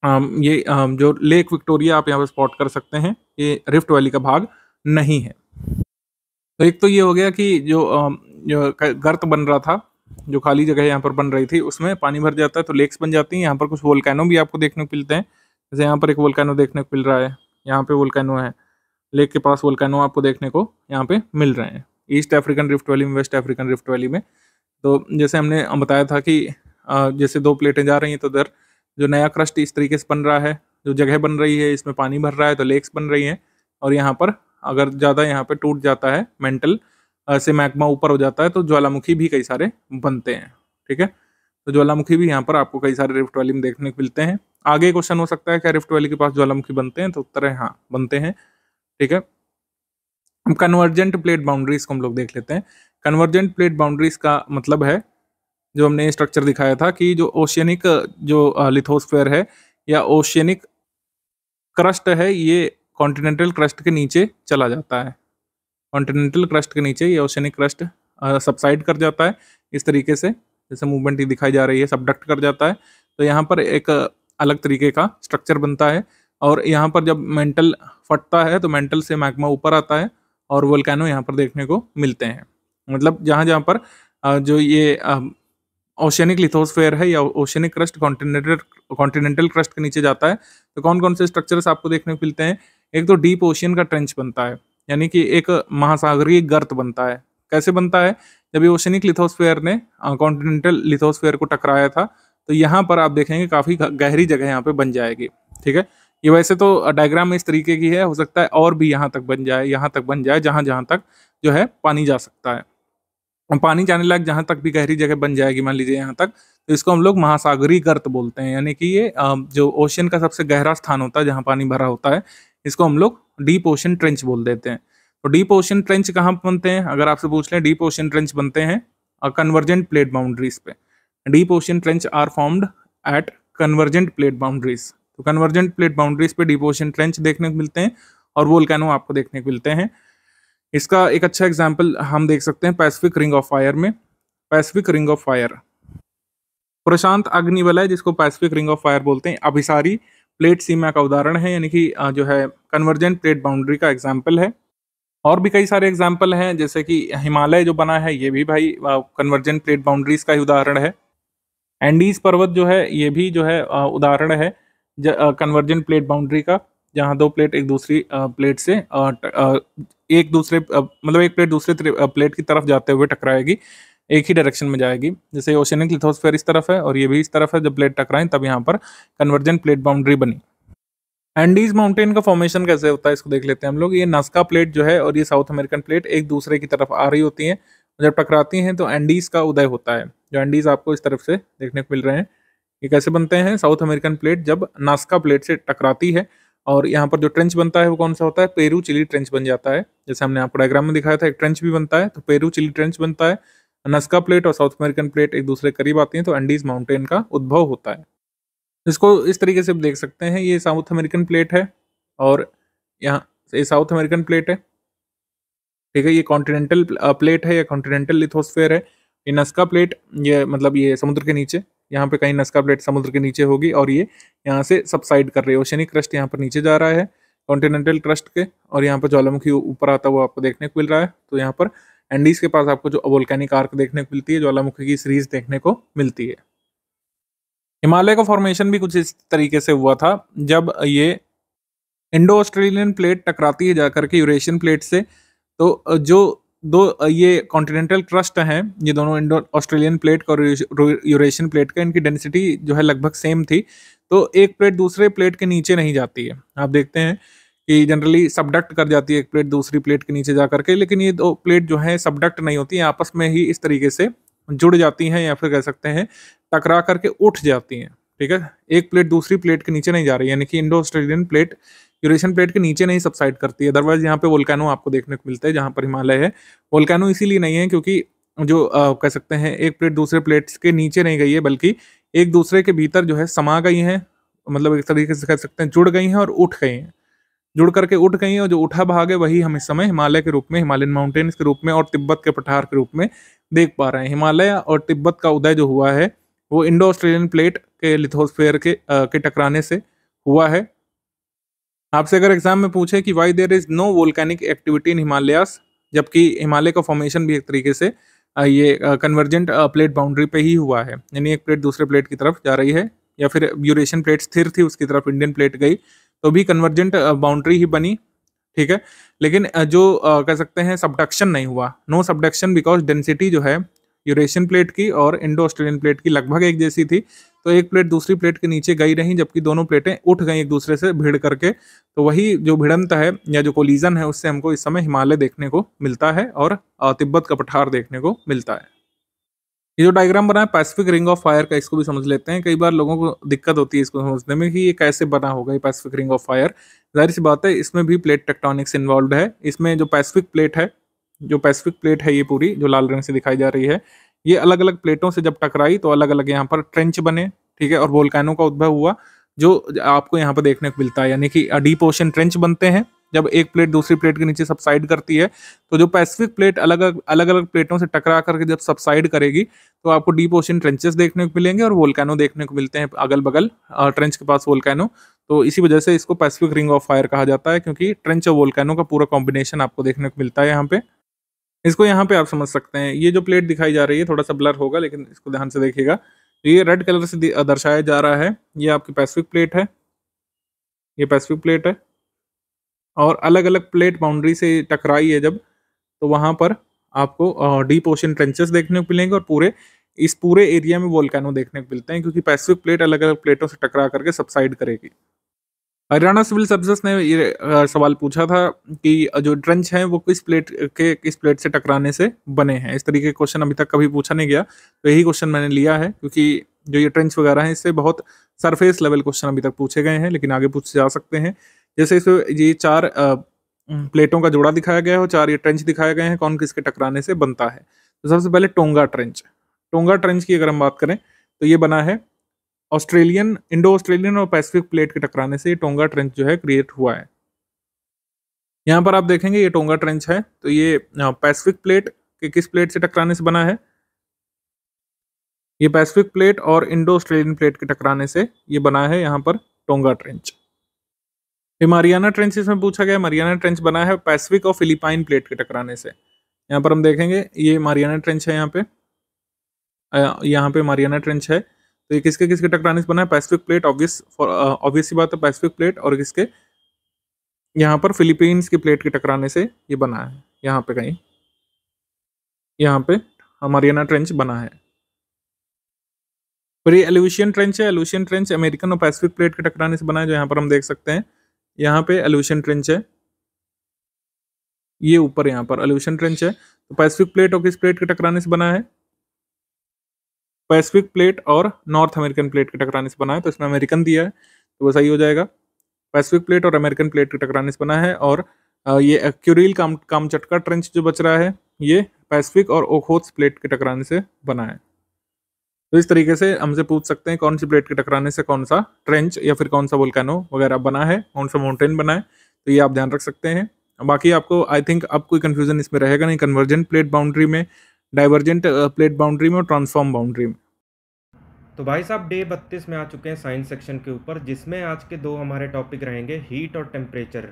आ, ये आ, जो लेक विक्टोरिया आप यहाँ पर स्पॉट कर सकते हैं ये रिफ्ट वैली का भाग नहीं है तो एक तो ये हो गया कि जो, जो गर्त बन रहा था जो खाली जगह यहाँ पर बन रही थी उसमें पानी भर जाता है तो लेक्स बन जाती हैं यहाँ पर कुछ वोल्कैनो भी आपको देखने को मिलते हैं जैसे यहाँ पर एक वोल्कैनो देखने को मिल रहा है यहाँ पे वोल्कैनो है लेक के पास वोल्कैनो आपको देखने को यहाँ पे मिल रहे हैं ईस्ट अफ्रीकन रिफ्ट वैली में वेस्ट अफ्रीकन रिफ्ट वैली में तो जैसे हमने बताया था कि जैसे दो प्लेटें जा रही हैं तो उधर जो नया क्रस्ट इस तरीके से बन रहा है जो जगह बन रही है इसमें पानी भर रहा है तो लेक्स बन रही हैं और यहाँ पर अगर ज़्यादा यहाँ पर टूट जाता है मेंटल से मैग्मा ऊपर हो जाता है तो ज्वालामुखी भी कई सारे बनते हैं ठीक है तो ज्वालामुखी भी यहाँ पर आपको कई सारे रिफ्ट वैली में देखने को मिलते हैं आगे क्वेश्चन हो सकता है क्या रिफ्ट वैली के पास ज्वालामुखी बनते हैं तो उत्तर है हाँ बनते हैं ठीक है कन्वर्जेंट प्लेट बाउंड्रीज को हम लोग देख लेते हैं कन्वर्जेंट प्लेट बाउंड्रीज का मतलब है जो हमने स्ट्रक्चर दिखाया था कि जो ओशियनिक जो लिथोस्फेयर है या ओशियनिक क्रस्ट है ये कॉन्टिनेंटल क्रस्ट के नीचे चला जाता है कॉन्टिनेंटल क्रस्ट के नीचे ये ओशनिक क्रस्ट सबसाइड कर जाता है इस तरीके से जैसे मूवमेंट ही दिखाई जा रही है सबडक्ट कर जाता है तो यहाँ पर एक अलग तरीके का स्ट्रक्चर बनता है और यहाँ पर जब मेंटल फटता है तो मेंटल से मैग्मा ऊपर आता है और वोल्कैनो यहाँ पर देखने को मिलते हैं मतलब जहाँ जहाँ पर जो ये ओशनिक लिथोस्फेयर है या oceanic crust continental continental crust के नीचे जाता है तो कौन कौन से स्ट्रक्चर्स आपको देखने को मिलते हैं एक तो डीप ओशियन का ट्रेंच बनता है यानी कि एक महासागरीय गर्त बनता है कैसे बनता है जब ये ओशनिक लिथोस्फेयर ने कॉन्टिनेंटल लिथोस्फेयर को टकराया था तो यहाँ पर आप देखेंगे काफ़ी गहरी जगह यहाँ पे बन जाएगी ठीक है ये वैसे तो डायग्राम इस तरीके की है हो सकता है और भी यहाँ तक बन जाए यहाँ तक बन जाए जहाँ जहाँ तक जो है पानी जा सकता है पानी जाने लायक जहाँ तक भी गहरी जगह बन जाएगी मान लीजिए यहाँ तक तो इसको हम लोग महासागरी गर्त बोलते हैं यानी कि ये जो ओशियन का सबसे गहरा स्थान होता है जहाँ पानी भरा होता है इसको हम लोग डीप ओशन ट्रेंच बोल देते हैं तो डीप ओशन ट्रेंच कहाँ बनते हैं अगर आपसे पूछ लें डीप ओशन ट्रेंच बनते हैं कन्वर्जेंट प्लेट बाउंड्रीज पे deep ocean trench are formed at convergent plate boundaries तो कन्वर्जेंट प्लेट बाउंड्रीज पे डीप ओशन ट्रेंच देखने को मिलते हैं और वो कैनो आपको देखने को मिलते हैं इसका एक अच्छा एग्जाम्पल हम देख सकते हैं पैसिफिक रिंग ऑफ फायर में पैसिफिक रिंग ऑफ फायर प्रशांत अग्निवल है जिसको पैसिफिक रिंग ऑफ फायर बोलते हैं अभिसारी प्लेट सीमा का उदाहरण है यानी कि जो है कन्वर्जेंट प्लेट बाउंड्री का एग्जाम्पल है और भी कई सारे एग्जाम्पल हैं जैसे कि हिमालय जो बना है ये भी भाई कन्वर्जेंट प्लेट बाउंड्रीज का ही उदाहरण है एंडीज पर्वत जो है ये भी जो है उदाहरण है कन्वर्जेंट प्लेट बाउंड्री का जहाँ दो प्लेट एक दूसरी प्लेट से एक दूसरे मतलब एक प्लेट दूसरे प्लेट की तरफ जाते हुए टकराएगी एक ही डायरेक्शन में जाएगी जैसे ओशनिक लिथोस्फेयर इस तरफ है और ये भी इस तरफ है जब प्लेट टकराएं तब यहाँ पर कन्वर्जेंट प्लेट बाउंड्री बनी एंडीज माउंटेन का फॉर्मेशन कैसे होता है इसको देख लेते हैं हम लोग ये नस्का प्लेट जो है और ये साउथ अमेरिकन प्लेट एक दूसरे की तरफ आ रही होती है जब टकराती हैं तो एंडीज का उदय होता है जो एंडीज आपको इस तरफ से देखने को मिल रहे हैं ये कैसे बनते हैं साउथ अमेरिकन प्लेट जब नास्का प्लेट से टकराती है और यहाँ पर जो ट्रेंच बनता है वो कौन सा होता है पेरू चिली ट्रेंच बन जाता है जैसे हमने आपको डायग्राम में दिखाया था एक ट्रेंच भी बनता है तो पेरू चिली ट्रेंच बनता है नस्का प्लेट और साउथ अमेरिकन प्लेट एक दूसरे करीब आती हैं तो एंडीज माउंटेन का उद्भव होता है इसको इस तरीके से देख सकते हैं ये साउथ अमेरिकन प्लेट है और यहाँ ये साउथ अमेरिकन प्लेट है ठीक है ये कॉन्टिनेंटल प्लेट है या कॉन्टिनेंटल लिथोस्फेयर है ये नस्का प्लेट ये मतलब ये समुद्र के नीचे यहाँ पे कहीं नस्का प्लेट समुद्र के नीचे होगी और ये यहाँ से सबसाइड कर रही है ओशनिक क्रस्ट यहाँ पर नीचे जा रहा है कॉन्टिनेंटल क्रस्ट के और यहाँ पर ज्वालामुखी ऊपर आता हुआ आपको देखने को मिल रहा है तो यहाँ पर एंडीज के पास आपको जो वोल्केनिक आर्क देखने को मिलती है ज्वालामुखी की सीरीज देखने को मिलती है हिमालय का फॉर्मेशन भी कुछ इस तरीके से हुआ था जब ये इंडो ऑस्ट्रेलियन प्लेट टकराती है जाकर के यूरेशियन प्लेट से तो जो दो ये कॉन्टिनेंटल ट्रस्ट हैं ये दोनों इंडो ऑस्ट्रेलियन प्लेट और यूरेशियन प्लेट का इनकी डेंसिटी जो है लगभग सेम थी तो एक प्लेट दूसरे प्लेट के नीचे नहीं जाती है आप देखते हैं कि जनरली सबडक्ट कर जाती है एक प्लेट दूसरी प्लेट के नीचे जा करके लेकिन ये दो प्लेट जो है सबडक्ट नहीं होती है आपस में ही इस तरीके से जुड़ जाती हैं या फिर कह सकते हैं टकरा करके उठ जाती हैं ठीक है एक प्लेट दूसरी प्लेट के नीचे नहीं जा रही यानी कि Indo Australian plate Eurasian plate के नीचे नहीं सबसाइड करती है अदरवाइज यहाँ पे वोल्कैनो आपको देखने को मिलता है जहाँ पर हिमालय है वोल्कैनो इसीलिए नहीं है क्योंकि जो आ, कह सकते हैं एक प्लेट दूसरे प्लेट के नीचे नहीं गई है बल्कि एक दूसरे के भीतर जो है समा गई हैं मतलब एक तरीके से कह सकते हैं जुड़ गई हैं और उठ गई हैं जुड़ करके उठ गई और जो उठा भागे वही हम इस समय हिमालय के रूप में हिमालयन माउंटेन्स के रूप में और तिब्बत के पठार के रूप में देख पा रहे हैं हिमालय और तिब्बत का उदय जो हुआ है वो इंडो ऑस्ट्रेलियन प्लेट के लिथोस्फेयर के आ, के टकराने से हुआ है आपसे अगर एग्जाम में पूछे कि why there is no volcanic activity in Himalayas जबकि हिमालय का फॉर्मेशन भी एक तरीके से ये कन्वर्जेंट प्लेट बाउंड्री पे ही हुआ है यानी एक प्लेट दूसरे प्लेट की तरफ जा रही है या फिर यूरेशियन प्लेट स्थिर थी उसकी तरफ इंडियन प्लेट गई तो भी कन्वर्जेंट बाउंड्री uh, ही बनी ठीक है लेकिन uh, जो uh, कह सकते हैं सबडक्शन नहीं हुआ नो सबडक्शन बिकॉज डेंसिटी जो है यूरेशियन प्लेट की और इंडो ऑस्ट्रेलियन प्लेट की लगभग एक जैसी थी तो एक प्लेट दूसरी प्लेट के नीचे गई रही जबकि दोनों प्लेटें उठ गई एक दूसरे से भिड़ करके तो वही जो भिड़ंत है या जो कोलिजन है उससे हमको इस समय हिमालय देखने को मिलता है और तिब्बत का पठार देखने को मिलता है ये जो डायग्राम बना है पैसिफिक रिंग ऑफ फायर का इसको भी समझ लेते हैं कई बार लोगों को दिक्कत होती है इसको समझने में कि ये कैसे बना होगा ये पैसिफिक रिंग ऑफ फायर जाहिर सी बात है इसमें भी प्लेट टेक्टोनिक्स इन्वॉल्व है इसमें जो पैसिफिक प्लेट है जो पैसिफिक प्लेट है ये पूरी जो लाल रंग से दिखाई जा रही है ये अलग अलग प्लेटों से जब टकराई तो अलग अलग यहाँ पर ट्रेंच बने ठीक है और वोल्कानों का उद्भव हुआ जो आपको यहाँ पर देखने को मिलता है यानी कि डीप ओशन ट्रेंच बनते हैं जब एक प्लेट दूसरी प्लेट के नीचे सबसाइड करती है तो जो पैसिफिक प्लेट अलग अलग अलग प्लेटों से टकरा करके जब सबसाइड करेगी तो आपको डीप ओशन ट्रेंचेस देखने को मिलेंगे और वोल्कैनो देखने को मिलते हैं अगल बगल ट्रेंच के पास वोल्कैनो तो इसी वजह से इसको पैसिफिक रिंग ऑफ फायर कहा जाता है क्योंकि ट्रेंच और वोल्कैनो का पूरा कॉम्बिनेशन आपको देखने को मिलता है यहाँ पे इसको यहाँ पे आप समझ सकते हैं ये जो प्लेट दिखाई जा रही है थोड़ा सा ब्लर होगा लेकिन इसको ध्यान से देखिएगा तो ये रेड कलर से दर्शाया जा रहा है ये आपकी पैसिफिक प्लेट है ये पैसिफिक प्लेट है और अलग अलग प्लेट बाउंड्री से टकराई है जब तो वहाँ पर आपको डीप ओशन ट्रेंचेस देखने को मिलेंगे और पूरे इस पूरे एरिया में वोल्कैनो देखने को मिलते हैं क्योंकि पैसिफिक प्लेट अलग अलग प्लेटों से टकरा करके सबसाइड करेगी हरियाणा सिविल सर्विसेज ने ये सवाल पूछा था कि जो ट्रंच हैं वो किस प्लेट के किस प्लेट से टकराने से बने हैं इस तरीके के क्वेश्चन अभी तक कभी पूछा नहीं गया तो यही क्वेश्चन मैंने लिया है क्योंकि जो ये ट्रंच वगैरह हैं इससे बहुत सरफेस लेवल क्वेश्चन अभी तक पूछे गए हैं लेकिन आगे पूछे जा सकते हैं जैसे इस ये चार प्लेटों का जोड़ा दिखाया गया है और चार ये ट्रेंच दिखाए गए हैं कौन किसके टकराने से बनता है तो सबसे पहले टोंगा ट्रेंच टोंगा ट्रेंच की अगर हम बात करें तो ये बना है ऑस्ट्रेलियन इंडो ऑस्ट्रेलियन और पैसिफिक प्लेट के टकराने से ये टोंगा ट्रेंच जो है क्रिएट हुआ है यहाँ पर आप देखेंगे ये टोंगा ट्रेंच है तो ये पैसिफिक प्लेट के किस प्लेट से टकराने से बना है ये पैसिफिक प्लेट और इंडो ऑस्ट्रेलियन प्लेट के टकराने से ये बना है यहाँ पर टोंगा ट्रेंच फिर मारियाना ट्रेंच इसमें पूछा गया मारियाना ट्रेंच बना है पैसिफिक और फिलिपाइन प्लेट के टकराने से यहाँ पर हम देखेंगे ये मारियाना ट्रेंच है यहाँ पे यहाँ पे मारियाना ट्रेंच है तो ये किसके किसके टकराने से बना है पैसिफिक प्लेट ऑब्वियस ऑब्वियस बात है पैसिफिक प्लेट और किसके यहाँ पर फिलीपींस की प्लेट के टकराने से ये बना है यहाँ पे कहीं यहाँ पे हमारियाना ट्रेंच बना है फिर ये एलुशियन ट्रेंच है एलुशियन ट्रेंच अमेरिकन और पैसिफिक प्लेट के टकराने से बना है जो यहाँ पर हम देख सकते हैं यहाँ पे एल्यूशन ट्रेंच है ये ऊपर यहाँ पर एल्यूशन ट्रेंच है तो पैसिफिक प्लेट और किस प्लेट के टकराने से बना है पैसिफिक प्लेट और नॉर्थ अमेरिकन प्लेट के टकराने से बना है तो इसमें अमेरिकन दिया है तो वो सही हो जाएगा पैसिफिक प्लेट और अमेरिकन प्लेट के टकराने से बना है और ये क्यूरील काम कामचटका ट्रेंच जो बच रहा है ये पैसिफिक और ओखोत्स प्लेट के टकराने से बना है तो इस तरीके से हमसे पूछ सकते हैं कौन सी प्लेट के टकराने से कौन सा ट्रेंच या फिर कौन सा वोल्कैनो वगैरह बना है कौन सा माउंटेन बना है तो ये आप ध्यान रख सकते हैं बाकी आपको आई थिंक अब कोई कन्फ्यूजन इसमें रहेगा नहीं कन्वर्जेंट प्लेट बाउंड्री में डाइवर्जेंट प्लेट बाउंड्री में और ट्रांसफॉर्म बाउंड्री में तो भाई साहब डे बत्तीस में आ चुके हैं साइंस सेक्शन के ऊपर जिसमें आज के दो हमारे टॉपिक रहेंगे हीट और टेम्परेचर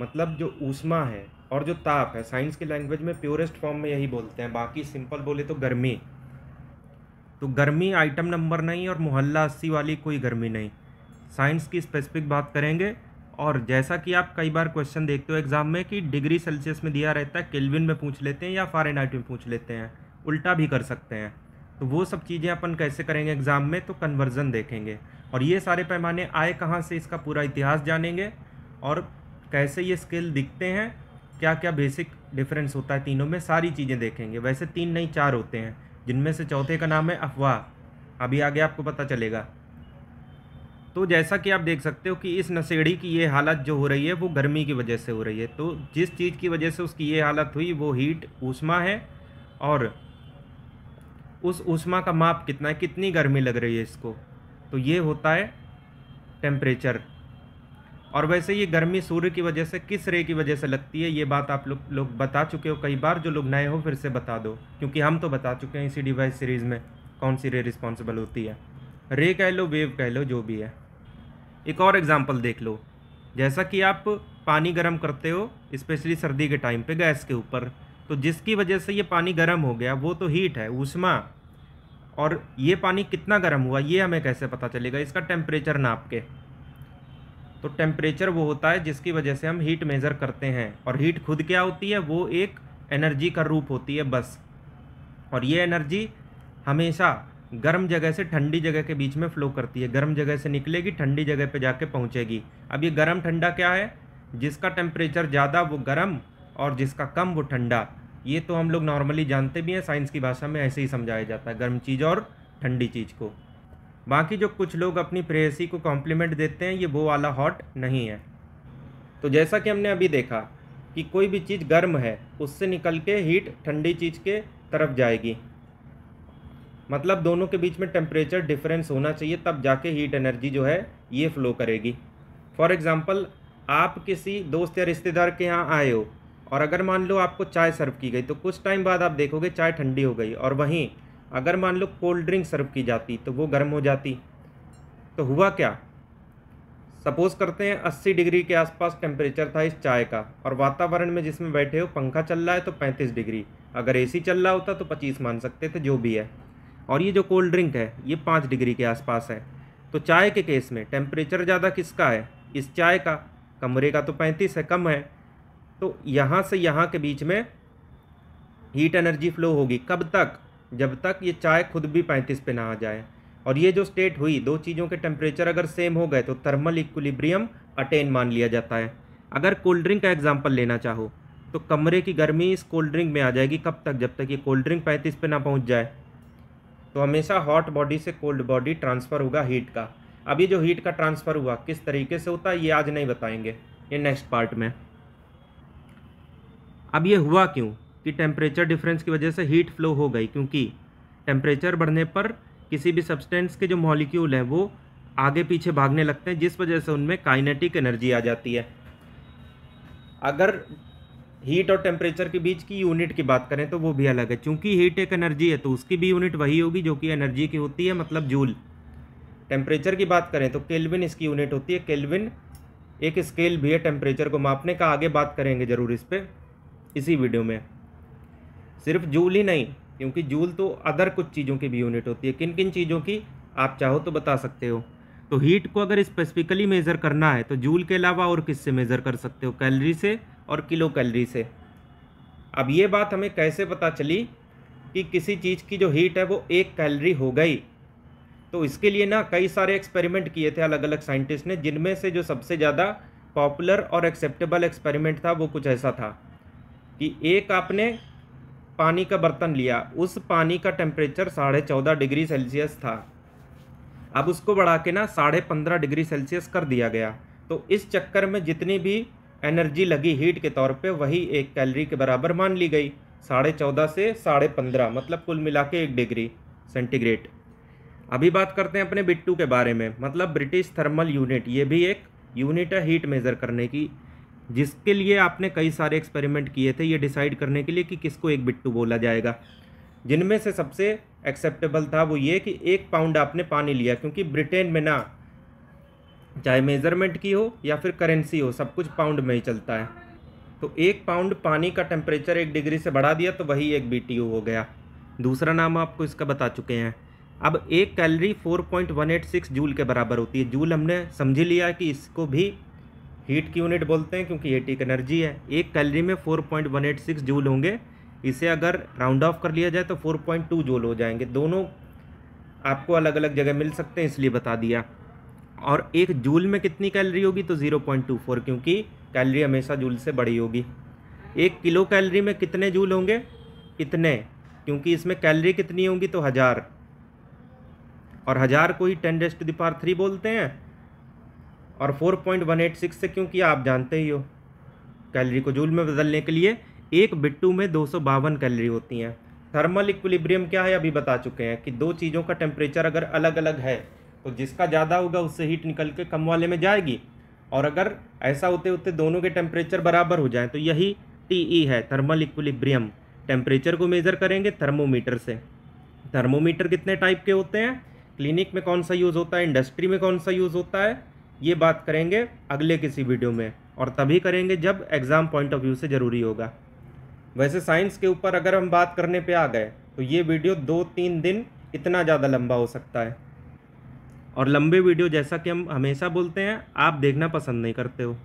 मतलब जो ऊष्मा है और जो ताप है साइंस की लैंग्वेज में प्योरेस्ट फॉर्म में यही बोलते हैं बाकी सिंपल बोले तो गर्मी तो गर्मी आइटम नंबर नहीं और मोहल्ला अस्सी वाली कोई गर्मी नहीं साइंस की स्पेसिफिक बात करेंगे और जैसा कि आप कई बार क्वेश्चन देखते हो एग्ज़ाम में कि डिग्री सेल्सियस में दिया रहता है केल्विन में पूछ लेते हैं या फारेनहाइट में पूछ लेते हैं उल्टा भी कर सकते हैं तो वो सब चीज़ें अपन कैसे करेंगे एग्ज़ाम में तो कन्वर्जन देखेंगे और ये सारे पैमाने आए कहाँ से इसका पूरा इतिहास जानेंगे और कैसे ये स्केल दिखते हैं क्या क्या बेसिक डिफरेंस होता है तीनों में सारी चीज़ें देखेंगे वैसे तीन नहीं चार होते हैं जिनमें से चौथे का नाम है अफवाह अभी आगे आपको पता चलेगा तो जैसा कि आप देख सकते हो कि इस नशेड़ी की ये हालत जो हो रही है वो गर्मी की वजह से हो रही है तो जिस चीज़ की वजह से उसकी ये हालत हुई वो हीट ऊषमा है और उस ऊषमा का माप कितना है कितनी गर्मी लग रही है इसको तो ये होता है टेम्परेचर और वैसे ये गर्मी सूर्य की वजह से किस रे की वजह से लगती है ये बात आप लोग लो बता चुके हो कई बार जो लोग नए हो फिर से बता दो क्योंकि हम तो बता चुके हैं इसी डिवाइस सीरीज़ में कौन सी रे रिस्पॉन्सिबल होती है रे कह लो वेव कह लो जो भी है एक और एग्ज़ाम्पल देख लो जैसा कि आप पानी गर्म करते हो स्पेशली सर्दी के टाइम पे गैस के ऊपर तो जिसकी वजह से ये पानी गर्म हो गया वो तो हीट है उषमा और ये पानी कितना गर्म हुआ ये हमें कैसे पता चलेगा इसका टेम्परेचर नाप के तो टेम्परेचर वो होता है जिसकी वजह से हम हीट मेज़र करते हैं और हीट खुद क्या होती है वो एक एनर्जी का रूप होती है बस और ये एनर्जी हमेशा गर्म जगह से ठंडी जगह के बीच में फ़्लो करती है गर्म जगह से निकलेगी ठंडी जगह पे जाके पहुंचेगी अब ये गर्म ठंडा क्या है जिसका टेम्परेचर ज़्यादा वो गर्म और जिसका कम वो ठंडा ये तो हम लोग नॉर्मली जानते भी हैं साइंस की भाषा में ऐसे ही समझाया जाता है गर्म चीज़ और ठंडी चीज़ को बाकी जो कुछ लोग अपनी प्रेयसी को कॉम्प्लीमेंट देते हैं ये वो वाला हॉट नहीं है तो जैसा कि हमने अभी देखा कि कोई भी चीज़ गर्म है उससे निकल के हीट ठंडी चीज़ के तरफ जाएगी मतलब दोनों के बीच में टेम्परेचर डिफरेंस होना चाहिए तब जाके हीट एनर्जी जो है ये फ़्लो करेगी फॉर एग्ज़ाम्पल आप किसी दोस्त या रिश्तेदार के यहाँ आए हो और अगर मान लो आपको चाय सर्व की गई तो कुछ टाइम बाद आप देखोगे चाय ठंडी हो गई और वहीं अगर मान लो कोल्ड ड्रिंक सर्व की जाती तो वो गर्म हो जाती तो हुआ क्या सपोज़ करते हैं अस्सी डिग्री के आसपास टेम्परेचर था इस चाय का और वातावरण में जिसमें बैठे हो पंखा चल रहा है तो पैंतीस डिग्री अगर ए चल रहा होता तो पच्चीस मान सकते थे जो भी है और ये जो कोल्ड ड्रिंक है ये पाँच डिग्री के आसपास है तो चाय के केस में टेम्परेचर ज़्यादा किसका है इस चाय का कमरे का तो पैंतीस है कम है तो यहाँ से यहाँ के बीच में हीट एनर्जी फ्लो होगी कब तक जब तक ये चाय खुद भी पैंतीस पे ना आ जाए और ये जो स्टेट हुई दो चीज़ों के टेम्परेचर अगर सेम हो गए तो थर्मल इक्विलिब्रियम अटेन मान लिया जाता है अगर कोल्ड ड्रिंक का एग्जाम्पल लेना चाहो तो कमरे की गर्मी इस कोल्ड ड्रिंक में आ जाएगी कब तक जब तक ये कोल्ड ड्रिंक पैंतीस पे ना पहुंच जाए तो हमेशा हॉट बॉडी से कोल्ड बॉडी ट्रांसफ़र होगा हीट का अब ये जो हीट का ट्रांसफ़र हुआ किस तरीके से होता है ये आज नहीं बताएंगे ये नेक्स्ट पार्ट में अब ये हुआ क्यों कि टेम्परेचर डिफरेंस की वजह से हीट फ्लो हो गई क्योंकि टेम्परेचर बढ़ने पर किसी भी सब्सटेंस के जो मॉलिक्यूल हैं वो आगे पीछे भागने लगते हैं जिस वजह से उनमें काइनेटिक एनर्जी आ जाती है अगर हीट और टेम्परेचर के बीच की यूनिट की बात करें तो वो भी अलग है क्योंकि हीट एक एनर्जी है तो उसकी भी यूनिट वही होगी जो कि एनर्जी की होती है मतलब जूल टेम्परेचर की बात करें तो केल्विन इसकी यूनिट होती है केल्विन एक स्केल भी है टेम्परेचर को मापने का आगे बात करेंगे ज़रूर इस पर इसी वीडियो में सिर्फ जूल ही नहीं क्योंकि जूल तो अदर कुछ चीज़ों की भी यूनिट होती है किन किन चीज़ों की आप चाहो तो बता सकते हो तो हीट को अगर स्पेसिफिकली मेज़र करना है तो जूल के अलावा और किससे मेज़र कर सकते हो कैलरी से और किलो कैलरी से अब ये बात हमें कैसे पता चली कि किसी चीज़ की जो हीट है वो एक कैलरी हो गई तो इसके लिए ना कई सारे एक्सपेरिमेंट किए थे अलग अलग साइंटिस्ट ने जिनमें से जो सबसे ज़्यादा पॉपुलर और एक्सेप्टेबल एक्सपेरिमेंट था वो कुछ ऐसा था कि एक आपने पानी का बर्तन लिया उस पानी का टेम्परेचर साढ़े चौदह डिग्री सेल्सियस था अब उसको बढ़ा के ना साढ़े पंद्रह डिग्री सेल्सियस कर दिया गया तो इस चक्कर में जितनी भी एनर्जी लगी हीट के तौर पे वही एक कैलरी के बराबर मान ली गई साढ़े चौदह से साढ़े पंद्रह मतलब कुल मिला के एक डिग्री सेंटीग्रेड अभी बात करते हैं अपने बिट्टू के बारे में मतलब ब्रिटिश थर्मल यूनिट ये भी एक यूनिट है हीट मेज़र करने की जिसके लिए आपने कई सारे एक्सपेरिमेंट किए थे ये डिसाइड करने के लिए कि किसको एक बिट्टू बोला जाएगा जिनमें से सबसे एक्सेप्टेबल था वो ये कि एक पाउंड आपने पानी लिया क्योंकि ब्रिटेन में ना चाहे मेज़रमेंट की हो या फिर करेंसी हो सब कुछ पाउंड में ही चलता है तो एक पाउंड पानी का टेम्परेचर एक डिग्री से बढ़ा दिया तो वही एक बी हो गया दूसरा नाम आपको इसका बता चुके हैं अब एक कैलरी 4.186 जूल के बराबर होती है जूल हमने समझ लिया कि इसको भी हीट की यूनिट बोलते हैं क्योंकि हीट एक एनर्जी है एक कैलरी में four point one eight six joule होंगे इसे अगर राउंड ऑफ कर लिया जाए तो फोर पॉइंट टू जूल हो जाएंगे दोनों आपको अलग अलग जगह मिल सकते हैं इसलिए बता दिया और एक जूल में कितनी कैलरी होगी तो ज़ीरो पॉइंट टू फोर क्योंकि कैलरी हमेशा जूल से बड़ी होगी एक किलो कैलरी में कितने जूल होंगे इतने क्योंकि इसमें कैलरी कितनी होंगी तो हज़ार और हज़ार को ही टेन डेस्ट टू थ्री बोलते हैं और 4.186 से क्योंकि आप जानते ही हो कैलरी को जूल में बदलने के लिए एक बिट्टू में दो कैलरी होती हैं थर्मल इक्विलिब्रियम क्या है अभी बता चुके हैं कि दो चीज़ों का टेम्परेचर अगर अलग अलग है तो जिसका ज़्यादा होगा उससे हीट निकल के कम वाले में जाएगी और अगर ऐसा होते होते दोनों के टेम्परेचर बराबर हो जाए तो यही टी e है थर्मल इक्विलिब्रियम टेम्परेचर को मेज़र करेंगे थर्मोमीटर से थर्मोमीटर कितने टाइप के होते हैं क्लिनिक में कौन सा यूज़ होता है इंडस्ट्री में कौन सा यूज़ होता है ये बात करेंगे अगले किसी वीडियो में और तभी करेंगे जब एग्ज़ाम पॉइंट ऑफ व्यू से ज़रूरी होगा वैसे साइंस के ऊपर अगर हम बात करने पे आ गए तो ये वीडियो दो तीन दिन इतना ज़्यादा लंबा हो सकता है और लंबे वीडियो जैसा कि हम हमेशा बोलते हैं आप देखना पसंद नहीं करते हो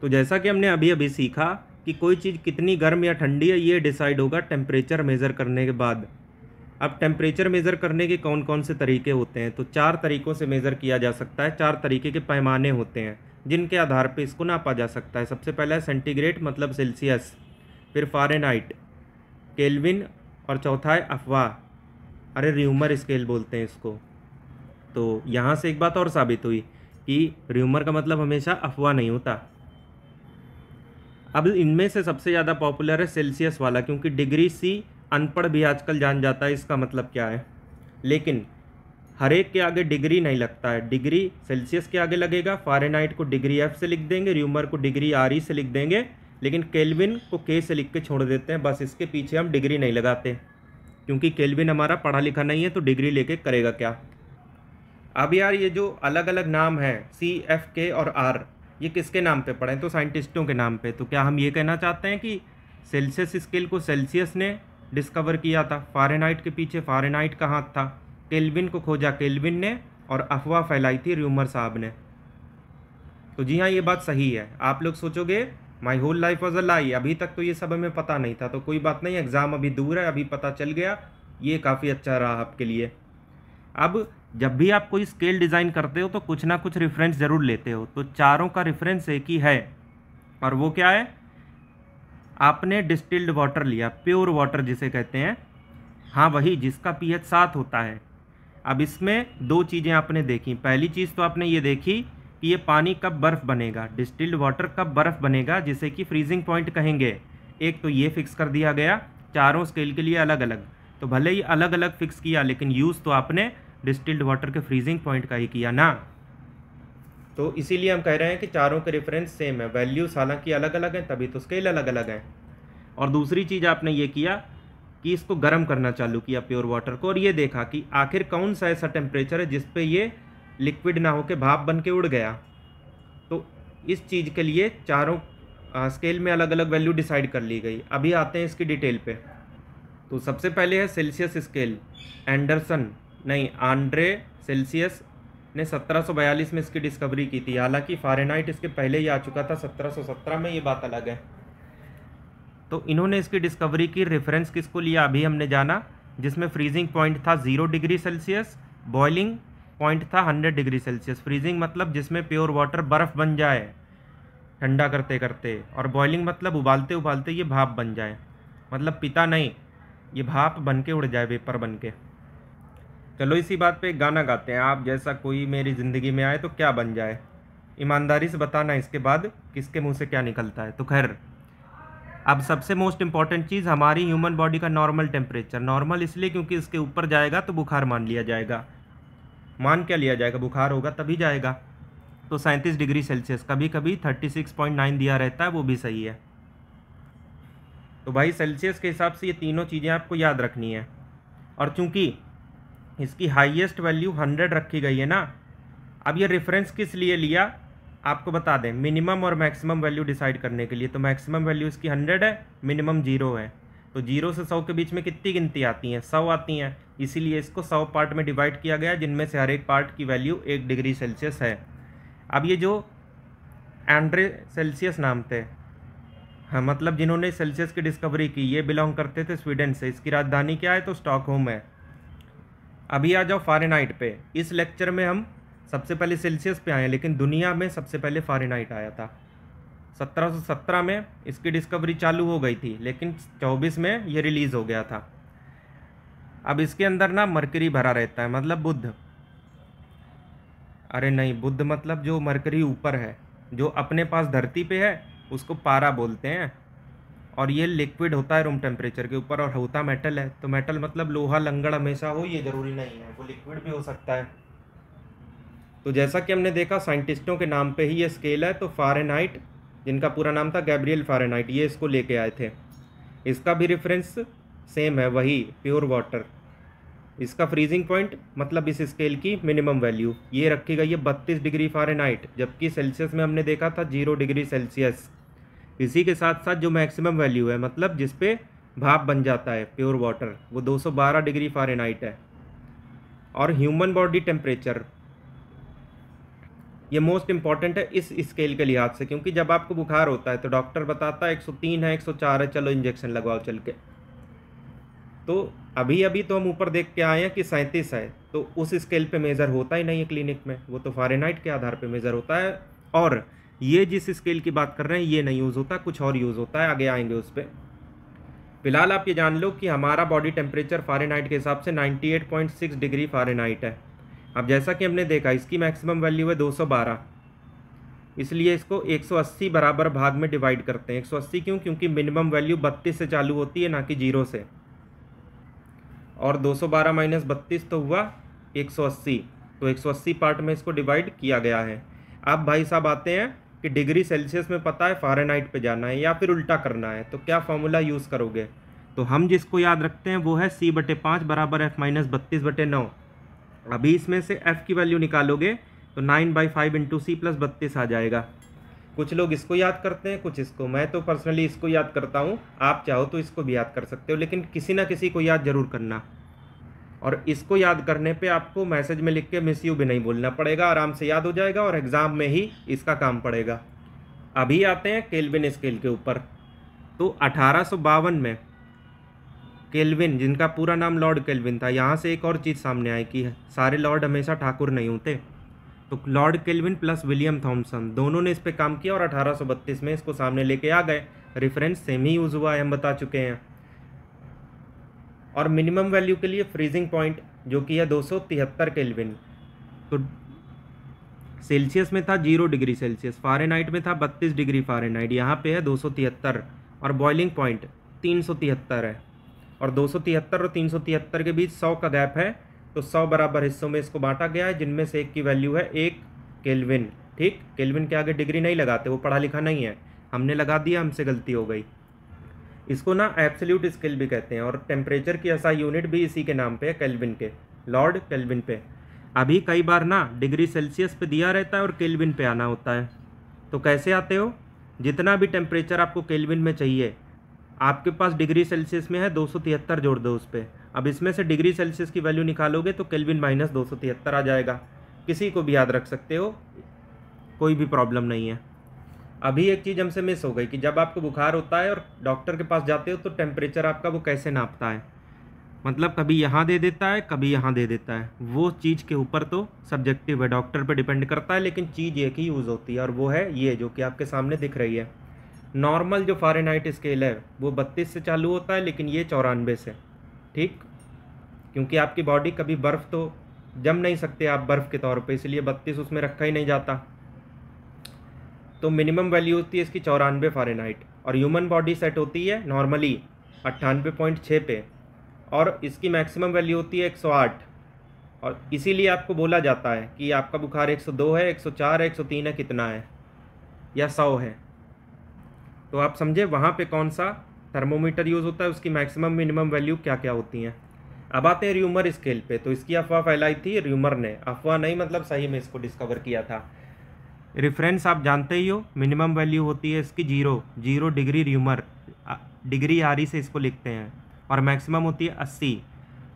तो जैसा कि हमने अभी अभी सीखा कि कोई चीज़ कितनी गर्म या ठंडी है ये डिसाइड होगा टेम्परेचर मेज़र करने के बाद अब टेम्परेचर मेज़र करने के कौन कौन से तरीके होते हैं तो चार तरीक़ों से मेज़र किया जा सकता है चार तरीके के पैमाने होते हैं जिनके आधार पर इसको नापा जा सकता है सबसे पहला है सेंटीग्रेड मतलब सेल्सियस फिर फारेनहाइट केल्विन और चौथा है अफवाह अरे र्यूमर स्केल बोलते हैं इसको तो यहाँ से एक बात और साबित हुई कि र्यूमर का मतलब हमेशा अफवाह नहीं होता अब इनमें से सबसे ज़्यादा पॉपुलर है सेल्सियस वाला क्योंकि डिग्री सी अनपढ़ भी आजकल जान जाता है इसका मतलब क्या है लेकिन हर एक के आगे डिग्री नहीं लगता है डिग्री सेल्सियस के आगे लगेगा फारेनहाइट को डिग्री एफ से लिख देंगे र्यूमर को डिग्री आर ई से लिख देंगे लेकिन केल्विन को के से लिख के छोड़ देते हैं बस इसके पीछे हम डिग्री नहीं लगाते क्योंकि केल्विन हमारा पढ़ा लिखा नहीं है तो डिग्री लेके करेगा क्या अब यार ये जो अलग अलग नाम हैं सी एफ के और आर ये किसके नाम पे पढ़े तो साइंटिस्टों के नाम पे तो क्या हम ये कहना चाहते हैं कि सेल्सियस स्केल को सेल्सियस ने डिस्कवर किया था फारेनाइट के पीछे फारेनाइट का हाथ था केल्विन को खोजा केल्विन ने और अफवाह फैलाई थी र्यूमर साहब ने तो जी हाँ ये बात सही है आप लोग सोचोगे my whole life was a lie अभी तक तो ये सब हमें पता नहीं था तो कोई बात नहीं एग्ज़ाम अभी दूर है अभी पता चल गया ये काफ़ी अच्छा रहा आपके लिए अब जब भी आप कोई स्केल डिज़ाइन करते हो तो कुछ ना कुछ रेफरेंस ज़रूर लेते हो तो चारों का रेफरेंस एक ही है और वो क्या है आपने डिस्टिल्ड वाटर लिया प्योर वाटर जिसे कहते हैं हाँ वही जिसका पी एच सात होता है अब इसमें दो चीज़ें आपने देखी पहली चीज़ तो आपने ये देखी कि ये पानी कब बर्फ़ बनेगा डिस्टिल्ड वाटर कब बर्फ़ बनेगा जिसे कि फ्रीजिंग पॉइंट कहेंगे एक तो ये फिक्स कर दिया गया चारों स्केल के लिए अलग अलग तो भले ही अलग अलग फिक्स किया लेकिन यूज़ तो आपने डिस्टिल्ड वाटर के फ्रीजिंग पॉइंट का ही किया ना तो इसीलिए हम कह रहे हैं कि चारों के रेफरेंस सेम है वैल्यूज़ हालांकि अलग अलग हैं तभी तो स्केल अलग अलग हैं और दूसरी चीज़ आपने ये किया कि इसको गर्म करना चालू किया प्योर वाटर को और ये देखा कि आखिर कौन सा ऐसा टेम्परेचर है जिस ये लिक्विड ना होकर भाप बन के उड़ गया तो इस चीज़ के लिए चारों आ, स्केल में अलग अलग वैल्यू डिसाइड कर ली गई अभी आते हैं इसकी डिटेल पे तो सबसे पहले है सेल्सियस स्केल एंडरसन नहीं आंड्रे सेल्सियस ने 1742 में इसकी डिस्कवरी की थी हालांकि फारेनहाइट इसके पहले ही आ चुका था 1717 में ये बात अलग है तो इन्होंने इसकी डिस्कवरी की रेफरेंस किसको लिया अभी हमने जाना जिसमें फ्रीजिंग पॉइंट था zero degree Celsius boiling point था हंड्रेड डिग्री सेल्सियस फ्रीजिंग मतलब जिसमें प्योर वाटर बर्फ़ बन जाए ठंडा करते करते और बॉइलिंग मतलब उबालते उबालते ये भाप बन जाए मतलब पिता नहीं ये भाप बन के उड़ जाए वेपर बन के चलो इसी बात पे गाना गाते हैं आप जैसा कोई मेरी ज़िंदगी में आए तो क्या बन जाए ईमानदारी से बताना इसके बाद किसके मुंह से क्या निकलता है तो खैर अब सबसे मोस्ट इंपॉर्टेंट चीज़ हमारी ह्यूमन बॉडी का नॉर्मल टेम्परेचर नॉर्मल इसलिए क्योंकि इसके ऊपर जाएगा तो बुखार मान लिया जाएगा मान क्या लिया जाएगा बुखार होगा तभी जाएगा तो सैंतीस डिग्री सेल्सियस कभी कभी थर्टी सिक्स पॉइंट नाइन दिया रहता है वो भी सही है तो भाई सेल्सियस के हिसाब से ये तीनों चीज़ें आपको याद रखनी है और चूँकि इसकी हाईएस्ट वैल्यू हंड्रेड रखी गई है ना अब ये रेफरेंस किस लिए लिया आपको बता दें मिनिमम और मैक्सिमम वैल्यू डिसाइड करने के लिए तो मैक्सिमम वैल्यू इसकी हंड्रेड है मिनिमम जीरो है तो जीरो से सौ के बीच में कितनी गिनती आती हैं सौ आती हैं इसीलिए इसको सौ पार्ट में डिवाइड किया गया जिनमें से हर एक पार्ट की वैल्यू एक डिग्री सेल्सियस है अब ये जो एंड्रे सेल्सियस नाम थे हाँ मतलब जिन्होंने सेल्सियस की डिस्कवरी की ये बिलोंग करते थे स्वीडन से इसकी राजधानी क्या है तो स्टॉकहोम है अभी आ जाओ फारेनहाइट पे इस लेक्चर में हम सबसे पहले सेल्सियस पे आए हैं लेकिन दुनिया में सबसे पहले फारेनहाइट आया था 1717 में इसकी डिस्कवरी चालू हो गई थी लेकिन 24 में ये रिलीज़ हो गया था अब इसके अंदर ना मरकरी भरा रहता है मतलब बुद्ध अरे नहीं बुद्ध मतलब जो मरकरी ऊपर है जो अपने पास धरती पे है उसको पारा बोलते हैं और ये लिक्विड होता है रूम टेम्परेचर के ऊपर और होता मेटल है तो मेटल मतलब लोहा लंगड़ हमेशा हो ये ज़रूरी नहीं है वो लिक्विड भी हो सकता है तो जैसा कि हमने देखा साइंटिस्टों के नाम पे ही ये स्केल है तो फारेनहाइट जिनका पूरा नाम था गैब्रियल फारेनहाइट ये इसको लेके आए थे इसका भी रेफरेंस सेम है वही प्योर वाटर इसका फ्रीजिंग पॉइंट मतलब इस स्केल की मिनिमम वैल्यू ये रखी गई है बत्तीस डिग्री फारेनहाइट जबकि सेल्सियस में हमने देखा था जीरो डिग्री सेल्सियस इसी के साथ साथ जो मैक्सिमम वैल्यू है मतलब जिस पे भाप बन जाता है प्योर वाटर वो 212 डिग्री फारेनहाइट है और ह्यूमन बॉडी टेम्परेचर ये मोस्ट इम्पॉर्टेंट है इस स्केल के लिहाज से क्योंकि जब आपको बुखार होता है तो डॉक्टर बताता है 103 है 104 है चलो इंजेक्शन लगवाओ चल के तो अभी अभी तो हम ऊपर देख के आए हैं कि सैंतीस है तो उस स्केल पे मेज़र होता ही नहीं है क्लिनिक में वो तो फारेनहाइट के आधार पे मेज़र होता है और ये जिस स्केल की बात कर रहे हैं ये नहीं यूज़ होता कुछ और यूज़ होता है आगे आएंगे उस पर फिलहाल आप ये जान लो कि हमारा बॉडी टेम्परेचर फारेनहाइट के हिसाब से 98.6 डिग्री फारेनहाइट है अब जैसा कि हमने देखा इसकी मैक्सिमम वैल्यू है 212 इसलिए इसको 180 बराबर भाग में डिवाइड करते हैं 180 क्यों क्योंकि मिनिमम वैल्यू 32 से चालू होती है ना कि जीरो से और 212 सौ बारह माइनस बत्तीस तो हुआ एक तो एक पार्ट में इसको डिवाइड किया गया है अब भाई साहब आते हैं कि डिग्री सेल्सियस में पता है फारेनहाइट पे जाना है या फिर उल्टा करना है तो क्या फार्मूला यूज़ करोगे तो हम जिसको याद रखते हैं वो है सी बटे पाँच बराबर एफ माइनस बत्तीस बटे नौ अभी इसमें से एफ़ की वैल्यू निकालोगे तो nine by five into C plus बत्तीस आ जाएगा कुछ लोग इसको याद करते हैं कुछ इसको मैं तो पर्सनली इसको याद करता हूँ आप चाहो तो इसको भी याद कर सकते हो लेकिन किसी ना किसी को याद ज़रूर करना और इसको याद करने पे आपको मैसेज में लिख के मिस यू भी नहीं बोलना पड़ेगा आराम से याद हो जाएगा और एग्ज़ाम में ही इसका काम पड़ेगा अभी आते हैं केल्विन स्केल के ऊपर तो अठारह में केल्विन जिनका पूरा नाम लॉर्ड केल्विन था यहाँ से एक और चीज़ सामने आई कि सारे लॉर्ड हमेशा ठाकुर नहीं होते तो Lord Kelvin plus William Thomson दोनों ने इस पर काम किया और अठारह में इसको सामने लेके आ गए रेफरेंस सेम ही यूज़ हुआ है हम बता चुके हैं और मिनिमम वैल्यू के लिए फ्रीजिंग पॉइंट जो कि है दो सौ तिहत्तर केलविन तो सेल्सियस में था जीरो डिग्री सेल्सियस फारेनहाइट में था बत्तीस डिग्री फारेनहाइट यहाँ पे है दो सौ तिहत्तर और बॉइलिंग पॉइंट तीन सौ तिहत्तर है और दो सौ तिहत्तर और तीन सौ तिहत्तर के बीच सौ का गैप है तो सौ बराबर हिस्सों में इसको बांटा गया है जिनमें से एक की वैल्यू है एक केल्विन ठीक केल्विन के आगे डिग्री नहीं लगाते वो पढ़ा लिखा नहीं है हमने लगा दिया हमसे गलती हो गई इसको ना एब्सोल्यूट स्केल भी कहते हैं और टेम्परेचर की ऐसा यूनिट भी इसी के नाम पे है केल्विन के लॉर्ड केल्विन पे अभी कई बार ना डिग्री सेल्सियस पे दिया रहता है और केल्विन पे आना होता है तो कैसे आते हो जितना भी टेम्परेचर आपको केल्विन में चाहिए आपके पास डिग्री सेल्सियस में है दो जोड़ दो उस पर अब इसमें से डिग्री सेल्सियस की वैल्यू निकालोगे तो केल्विन माइनस दो आ जाएगा किसी को भी याद रख सकते हो कोई भी प्रॉब्लम नहीं है अभी एक चीज़ हमसे मिस हो गई कि जब आपको बुखार होता है और डॉक्टर के पास जाते हो तो टेम्परेचर आपका वो कैसे नापता है मतलब कभी यहाँ दे देता है कभी यहाँ दे देता है वो चीज़ के ऊपर तो सब्जेक्टिव है डॉक्टर पे डिपेंड करता है लेकिन चीज़ एक ही यूज़ होती है और वो है ये जो कि आपके सामने दिख रही है नॉर्मल जो फारेनहाइट स्केल है वो बत्तीस से चालू होता है लेकिन ये चौरानवे से ठीक क्योंकि आपकी बॉडी कभी बर्फ़ तो जम नहीं सकते आप बर्फ़ के तौर पर इसलिए बत्तीस उसमें रखा ही नहीं जाता तो मिनिमम वैल्यू होती है इसकी चौरानवे फ़ारेनहाइट और ह्यूमन बॉडी सेट होती है नॉर्मली अट्ठानवे पॉइंट छः पे और इसकी मैक्सिमम वैल्यू होती है एक सौ आठ और इसीलिए आपको बोला जाता है कि आपका बुखार एक सौ दो है एक सौ चार है एक सौ तीन है कितना है या सौ है तो आप समझे वहाँ पे कौन सा थर्मोमीटर यूज़ होता है उसकी मैक्सिमम मिनिमम वैल्यू क्या क्या होती हैं अब आते हैं र्यूमर स्केल पे तो इसकी अफवाह फैलाई थी र्यूमर ने अफवाह नहीं मतलब सही में इसको डिस्कवर किया था रिफरेंस आप जानते ही हो मिनिमम वैल्यू होती है इसकी zero zero degree Reaumur degree आरी से इसको लिखते हैं और मैक्सिमम होती है अस्सी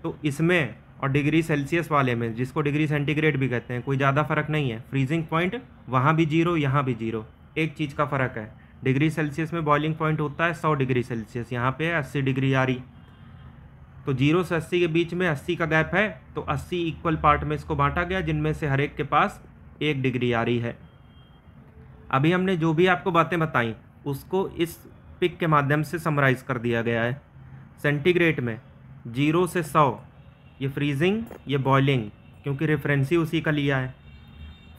तो इसमें और डिग्री सेल्सियस वाले में जिसको डिग्री सेंटीग्रेड भी कहते हैं कोई ज़्यादा फ़र्क नहीं है फ्रीजिंग पॉइंट वहाँ भी जीरो यहाँ भी जीरो एक चीज़ का फ़र्क है डिग्री सेल्सियस में बॉइलिंग पॉइंट होता है सौ डिग्री सेल्सियस यहाँ पे है अस्सी डिग्री आ रही तो जीरो से अस्सी के बीच में अस्सी का गैप है तो अस्सी इक्वल पार्ट में इसको बांटा गया जिनमें से हर एक के पास एक डिग्री आ रही है अभी हमने जो भी आपको बातें बताई उसको इस पिक के माध्यम से समराइज़ कर दिया गया है सेंटीग्रेड में जीरो से सौ ये फ्रीजिंग ये बॉयलिंग क्योंकि रेफरेंस ही उसी का लिया है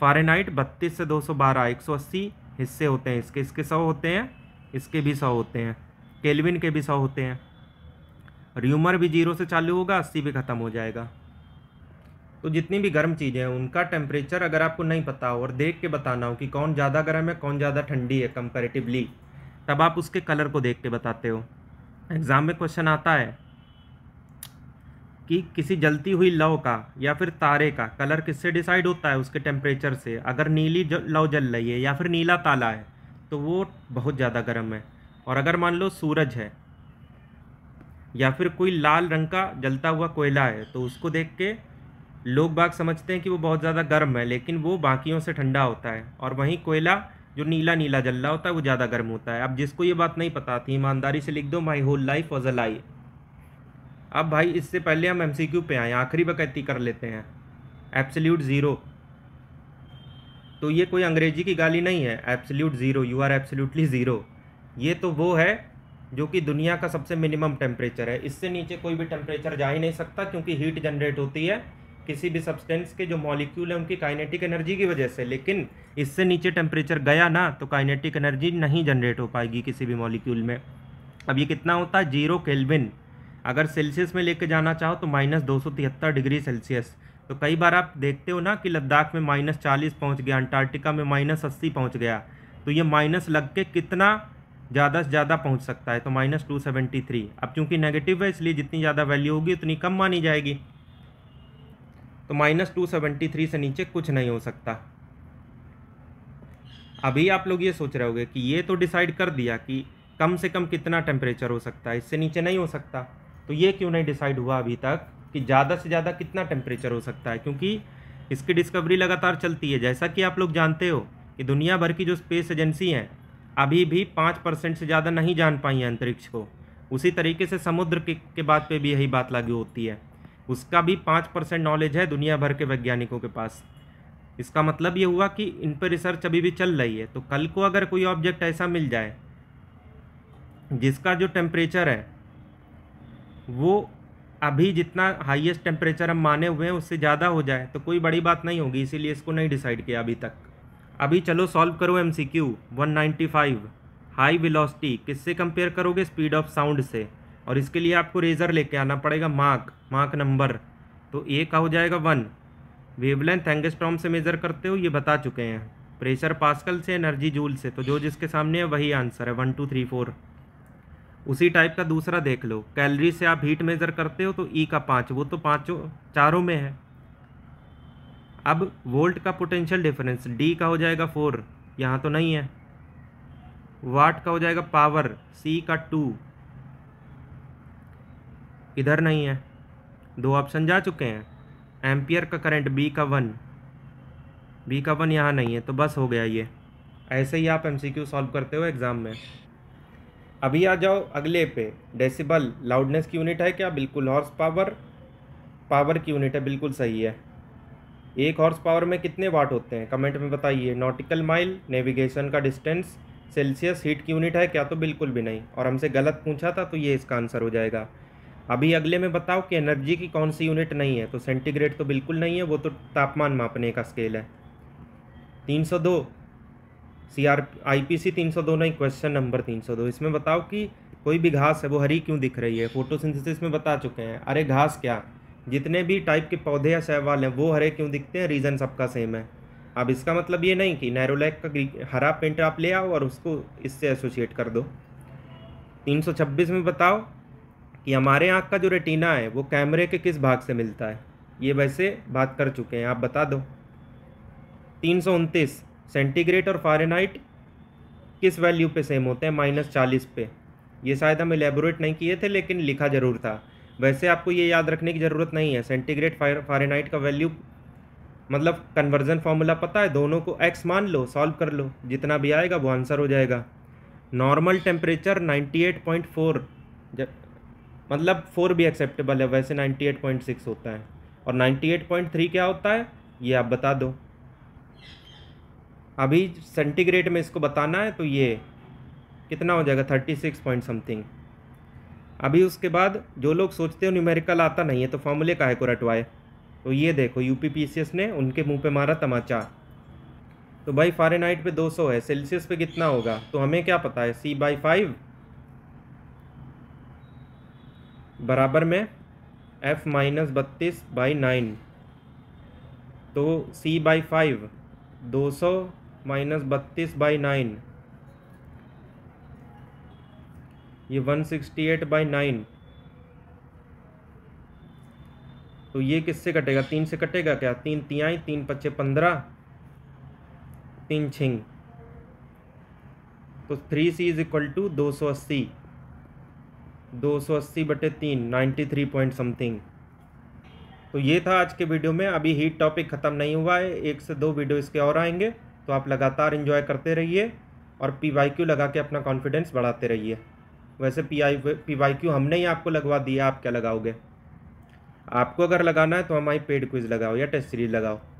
फारेनाइट बत्तीस से दो सौ बारह एक सौ अस्सी हिस्से होते हैं इसके इसके सौ होते हैं इसके भी सौ होते हैं केल्विन के भी सौ होते हैं र्यूमर भी जीरो से चालू होगा अस्सी भी ख़त्म हो जाएगा तो जितनी भी गर्म चीज़ें हैं उनका टेम्परेचर अगर आपको नहीं पता हो और देख के बताना हो कि कौन ज़्यादा गर्म है कौन ज़्यादा ठंडी है कंपेरेटिवली तब आप उसके कलर को देख के बताते हो एग्ज़ाम में क्वेश्चन आता है कि किसी जलती हुई लौ का या फिर तारे का कलर किससे डिसाइड होता है उसके टेम्परेचर से अगर नीली लव जल रही है या फिर नीला ताला है तो वो बहुत ज़्यादा गर्म है और अगर मान लो सूरज है या फिर कोई लाल रंग का जलता हुआ कोयला है तो उसको देख के लोग बाग समझते हैं कि वो बहुत ज़्यादा गर्म है लेकिन वो बाकियों से ठंडा होता है और वहीं कोयला जो नीला नीला जल्ला होता है वो ज़्यादा गर्म होता है अब जिसको ये बात नहीं पता थी ईमानदारी से लिख दो my whole life was a lie अब भाई इससे पहले हम एम सी क्यू पे आए आखिरी बकैती कर लेते हैं एप्सल्यूट ज़ीरो तो ये कोई अंग्रेजी की गाली नहीं है absolute zero you are absolutely zero ये तो वो है जो कि दुनिया का सबसे मिनिमम टेम्परेचर है इससे नीचे कोई भी टेम्परेचर जा ही नहीं सकता क्योंकि हीट जनरेट होती है किसी भी सब्सटेंस के जो मॉलिक्यूल है उनकी काइनेटिक एनर्जी की वजह से लेकिन इससे नीचे टेम्परेचर गया ना तो काइनेटिक एनर्जी नहीं जनरेट हो पाएगी किसी भी मॉलिक्यूल में अब ये कितना होता है जीरो केल्विन अगर सेल्सियस में लेके जाना चाहो तो माइनस दो सौ तिहत्तर डिग्री सेल्सियस तो कई बार आप देखते हो ना कि लद्दाख में माइनस चालीस पहुँच गया अंटार्कटिका में माइनस अस्सी पहुँच गया तो ये माइनस लग के कितना ज़्यादा से ज़्यादा पहुँच सकता है तो माइनस टू सेवेंटी थ्री अब चूँकि नेगेटिव है इसलिए जितनी ज़्यादा वैल्यू होगी उतनी कम मानी जाएगी तो माइनस टू सेवेंटी थ्री से नीचे कुछ नहीं हो सकता अभी आप लोग ये सोच रहे होंगे कि ये तो डिसाइड कर दिया कि कम से कम कितना टेम्परेचर हो सकता है इससे नीचे नहीं हो सकता तो ये क्यों नहीं डिसाइड हुआ अभी तक कि ज़्यादा से ज़्यादा कितना टेम्परेचर हो सकता है क्योंकि इसकी डिस्कवरी लगातार चलती है जैसा कि आप लोग जानते हो कि दुनिया भर की जो स्पेस एजेंसी हैं अभी भी पाँच परसेंट से ज़्यादा नहीं जान पाई हैं अंतरिक्ष को उसी तरीके से समुद्र के, के बात पे भी यही बात लागू होती है उसका भी पाँच परसेंट नॉलेज है दुनिया भर के वैज्ञानिकों के पास इसका मतलब ये हुआ कि इन पर रिसर्च अभी भी चल रही है तो कल को अगर कोई ऑब्जेक्ट ऐसा मिल जाए जिसका जो टेम्परेचर है वो अभी जितना हाईएस्ट टेम्परेचर हम माने हुए हैं उससे ज़्यादा हो जाए तो कोई बड़ी बात नहीं होगी इसीलिए इसको नहीं डिसाइड किया अभी तक अभी चलो सॉल्व करो M C Q one ninety five high velocity किससे कंपेयर करोगे स्पीड ऑफ साउंड से और इसके लिए आपको रेज़र लेके आना पड़ेगा मार्क मार्क नंबर तो ए का हो जाएगा वन वेवलेंथ एंगस्ट्रॉम से मेज़र करते हो ये बता चुके हैं प्रेशर पास्कल से एनर्जी जूल से तो जो जिसके सामने है वही आंसर है वन टू थ्री फोर उसी टाइप का दूसरा देख लो कैलरी से आप हीट मेज़र करते हो तो ई e का पाँच वो तो पाँचों चारों में है अब वोल्ट का पोटेंशियल डिफरेंस डी का हो जाएगा फोर यहाँ तो नहीं है वाट का हो जाएगा पावर सी का टू इधर नहीं है दो ऑप्शन जा चुके हैं एम्पियर का करंट बी का वन बी का वन यहाँ नहीं है तो बस हो गया ये ऐसे ही आप एमसीक्यू सॉल्व करते हो एग्ज़ाम में अभी आ जाओ अगले पे डेसिबल लाउडनेस की यूनिट है क्या बिल्कुल हॉर्स पावर पावर की यूनिट है बिल्कुल सही है एक हॉर्स पावर में कितने वाट होते हैं कमेंट में बताइए नॉटिकल माइल नेविगेशन का डिस्टेंस सेल्सियस हीट की यूनिट है क्या तो बिल्कुल भी नहीं और हमसे गलत पूछा था तो ये इसका आंसर हो जाएगा अभी अगले में बताओ कि एनर्जी की कौन सी यूनिट नहीं है तो सेंटीग्रेड तो बिल्कुल नहीं है वो तो तापमान मापने का स्केल है तीन सौ दो C R I P C तीन सौ दो नहीं क्वेश्चन नंबर तीन सौ दो इसमें बताओ कि कोई भी घास है वो हरी क्यों दिख रही है फोटोसिंथेसिस में बता चुके हैं अरे घास क्या जितने भी टाइप के पौधे या शैवाल हैं वो हरे क्यों दिखते हैं रीज़न सबका सेम है अब इसका मतलब ये नहीं कि नैरोलैक का हरा पेंट आप ले आओ और उसको इससे एसोसिएट कर दो तीन में बताओ कि हमारे आँख का जो रेटिना है वो कैमरे के किस भाग से मिलता है ये वैसे बात कर चुके हैं आप बता दो तीन सौ उनतीस सेंटीग्रेड और फारेनहाइट किस वैल्यू पे सेम होते हैं माइनस चालीस पे ये शायद हम एलेबोरेट नहीं किए थे लेकिन लिखा ज़रूर था वैसे आपको ये याद रखने की ज़रूरत नहीं है सेंटीग्रेड फारेनहाइट का वैल्यू मतलब कन्वर्जन फार्मूला पता है दोनों को एक्स मान लो सॉल्व कर लो जितना भी आएगा वो आंसर हो जाएगा नॉर्मल टेम्परेचर फोर जब मतलब फोर भी एक्सेप्टेबल है वैसे नाइन्टी एट पॉइंट सिक्स होता है और नाइन्टी एट पॉइंट थ्री क्या होता है ये आप बता दो अभी सेंटीग्रेड में इसको बताना है तो ये कितना हो जाएगा थर्टी सिक्स पॉइंट समथिंग अभी उसके बाद जो लोग सोचते हो न्यूमेरिकल आता नहीं है तो फॉर्मूले काहे को रटवाए तो ये देखो यू पी ने उनके मुँह पे मारा तमाचा तो भाई फ़ारेनहाइट पे 200 है सेल्सियस पे कितना होगा तो हमें क्या पता है सी बाई फाइव बराबर में एफ़ माइनस बत्तीस बाई नाइन तो सी बाई फाइव दो सौ माइनस बत्तीस बाई नाइन ये one sixty eight by nine तो ये किससे कटेगा तीन से कटेगा क्या तीन तियाई तीन पच्चे पंद्रह तीन छिंग तो three C is equal to दो सौ अस्सी दो सौ अस्सी बटे तीन नाइन्टी थ्री पॉइंट समथिंग तो ये था आज के वीडियो में अभी हीट टॉपिक ख़त्म नहीं हुआ है एक से दो वीडियो इसके और आएंगे तो आप लगातार इन्जॉय करते रहिए और पी वाई क्यू लगा के अपना कॉन्फिडेंस बढ़ाते रहिए वैसे P I P Y Q हमने ही आपको लगवा दिया आप क्या लगाओगे आपको अगर लगाना है तो हमारी पेड क्विज लगाओ या टेस्ट सीरीज लगाओ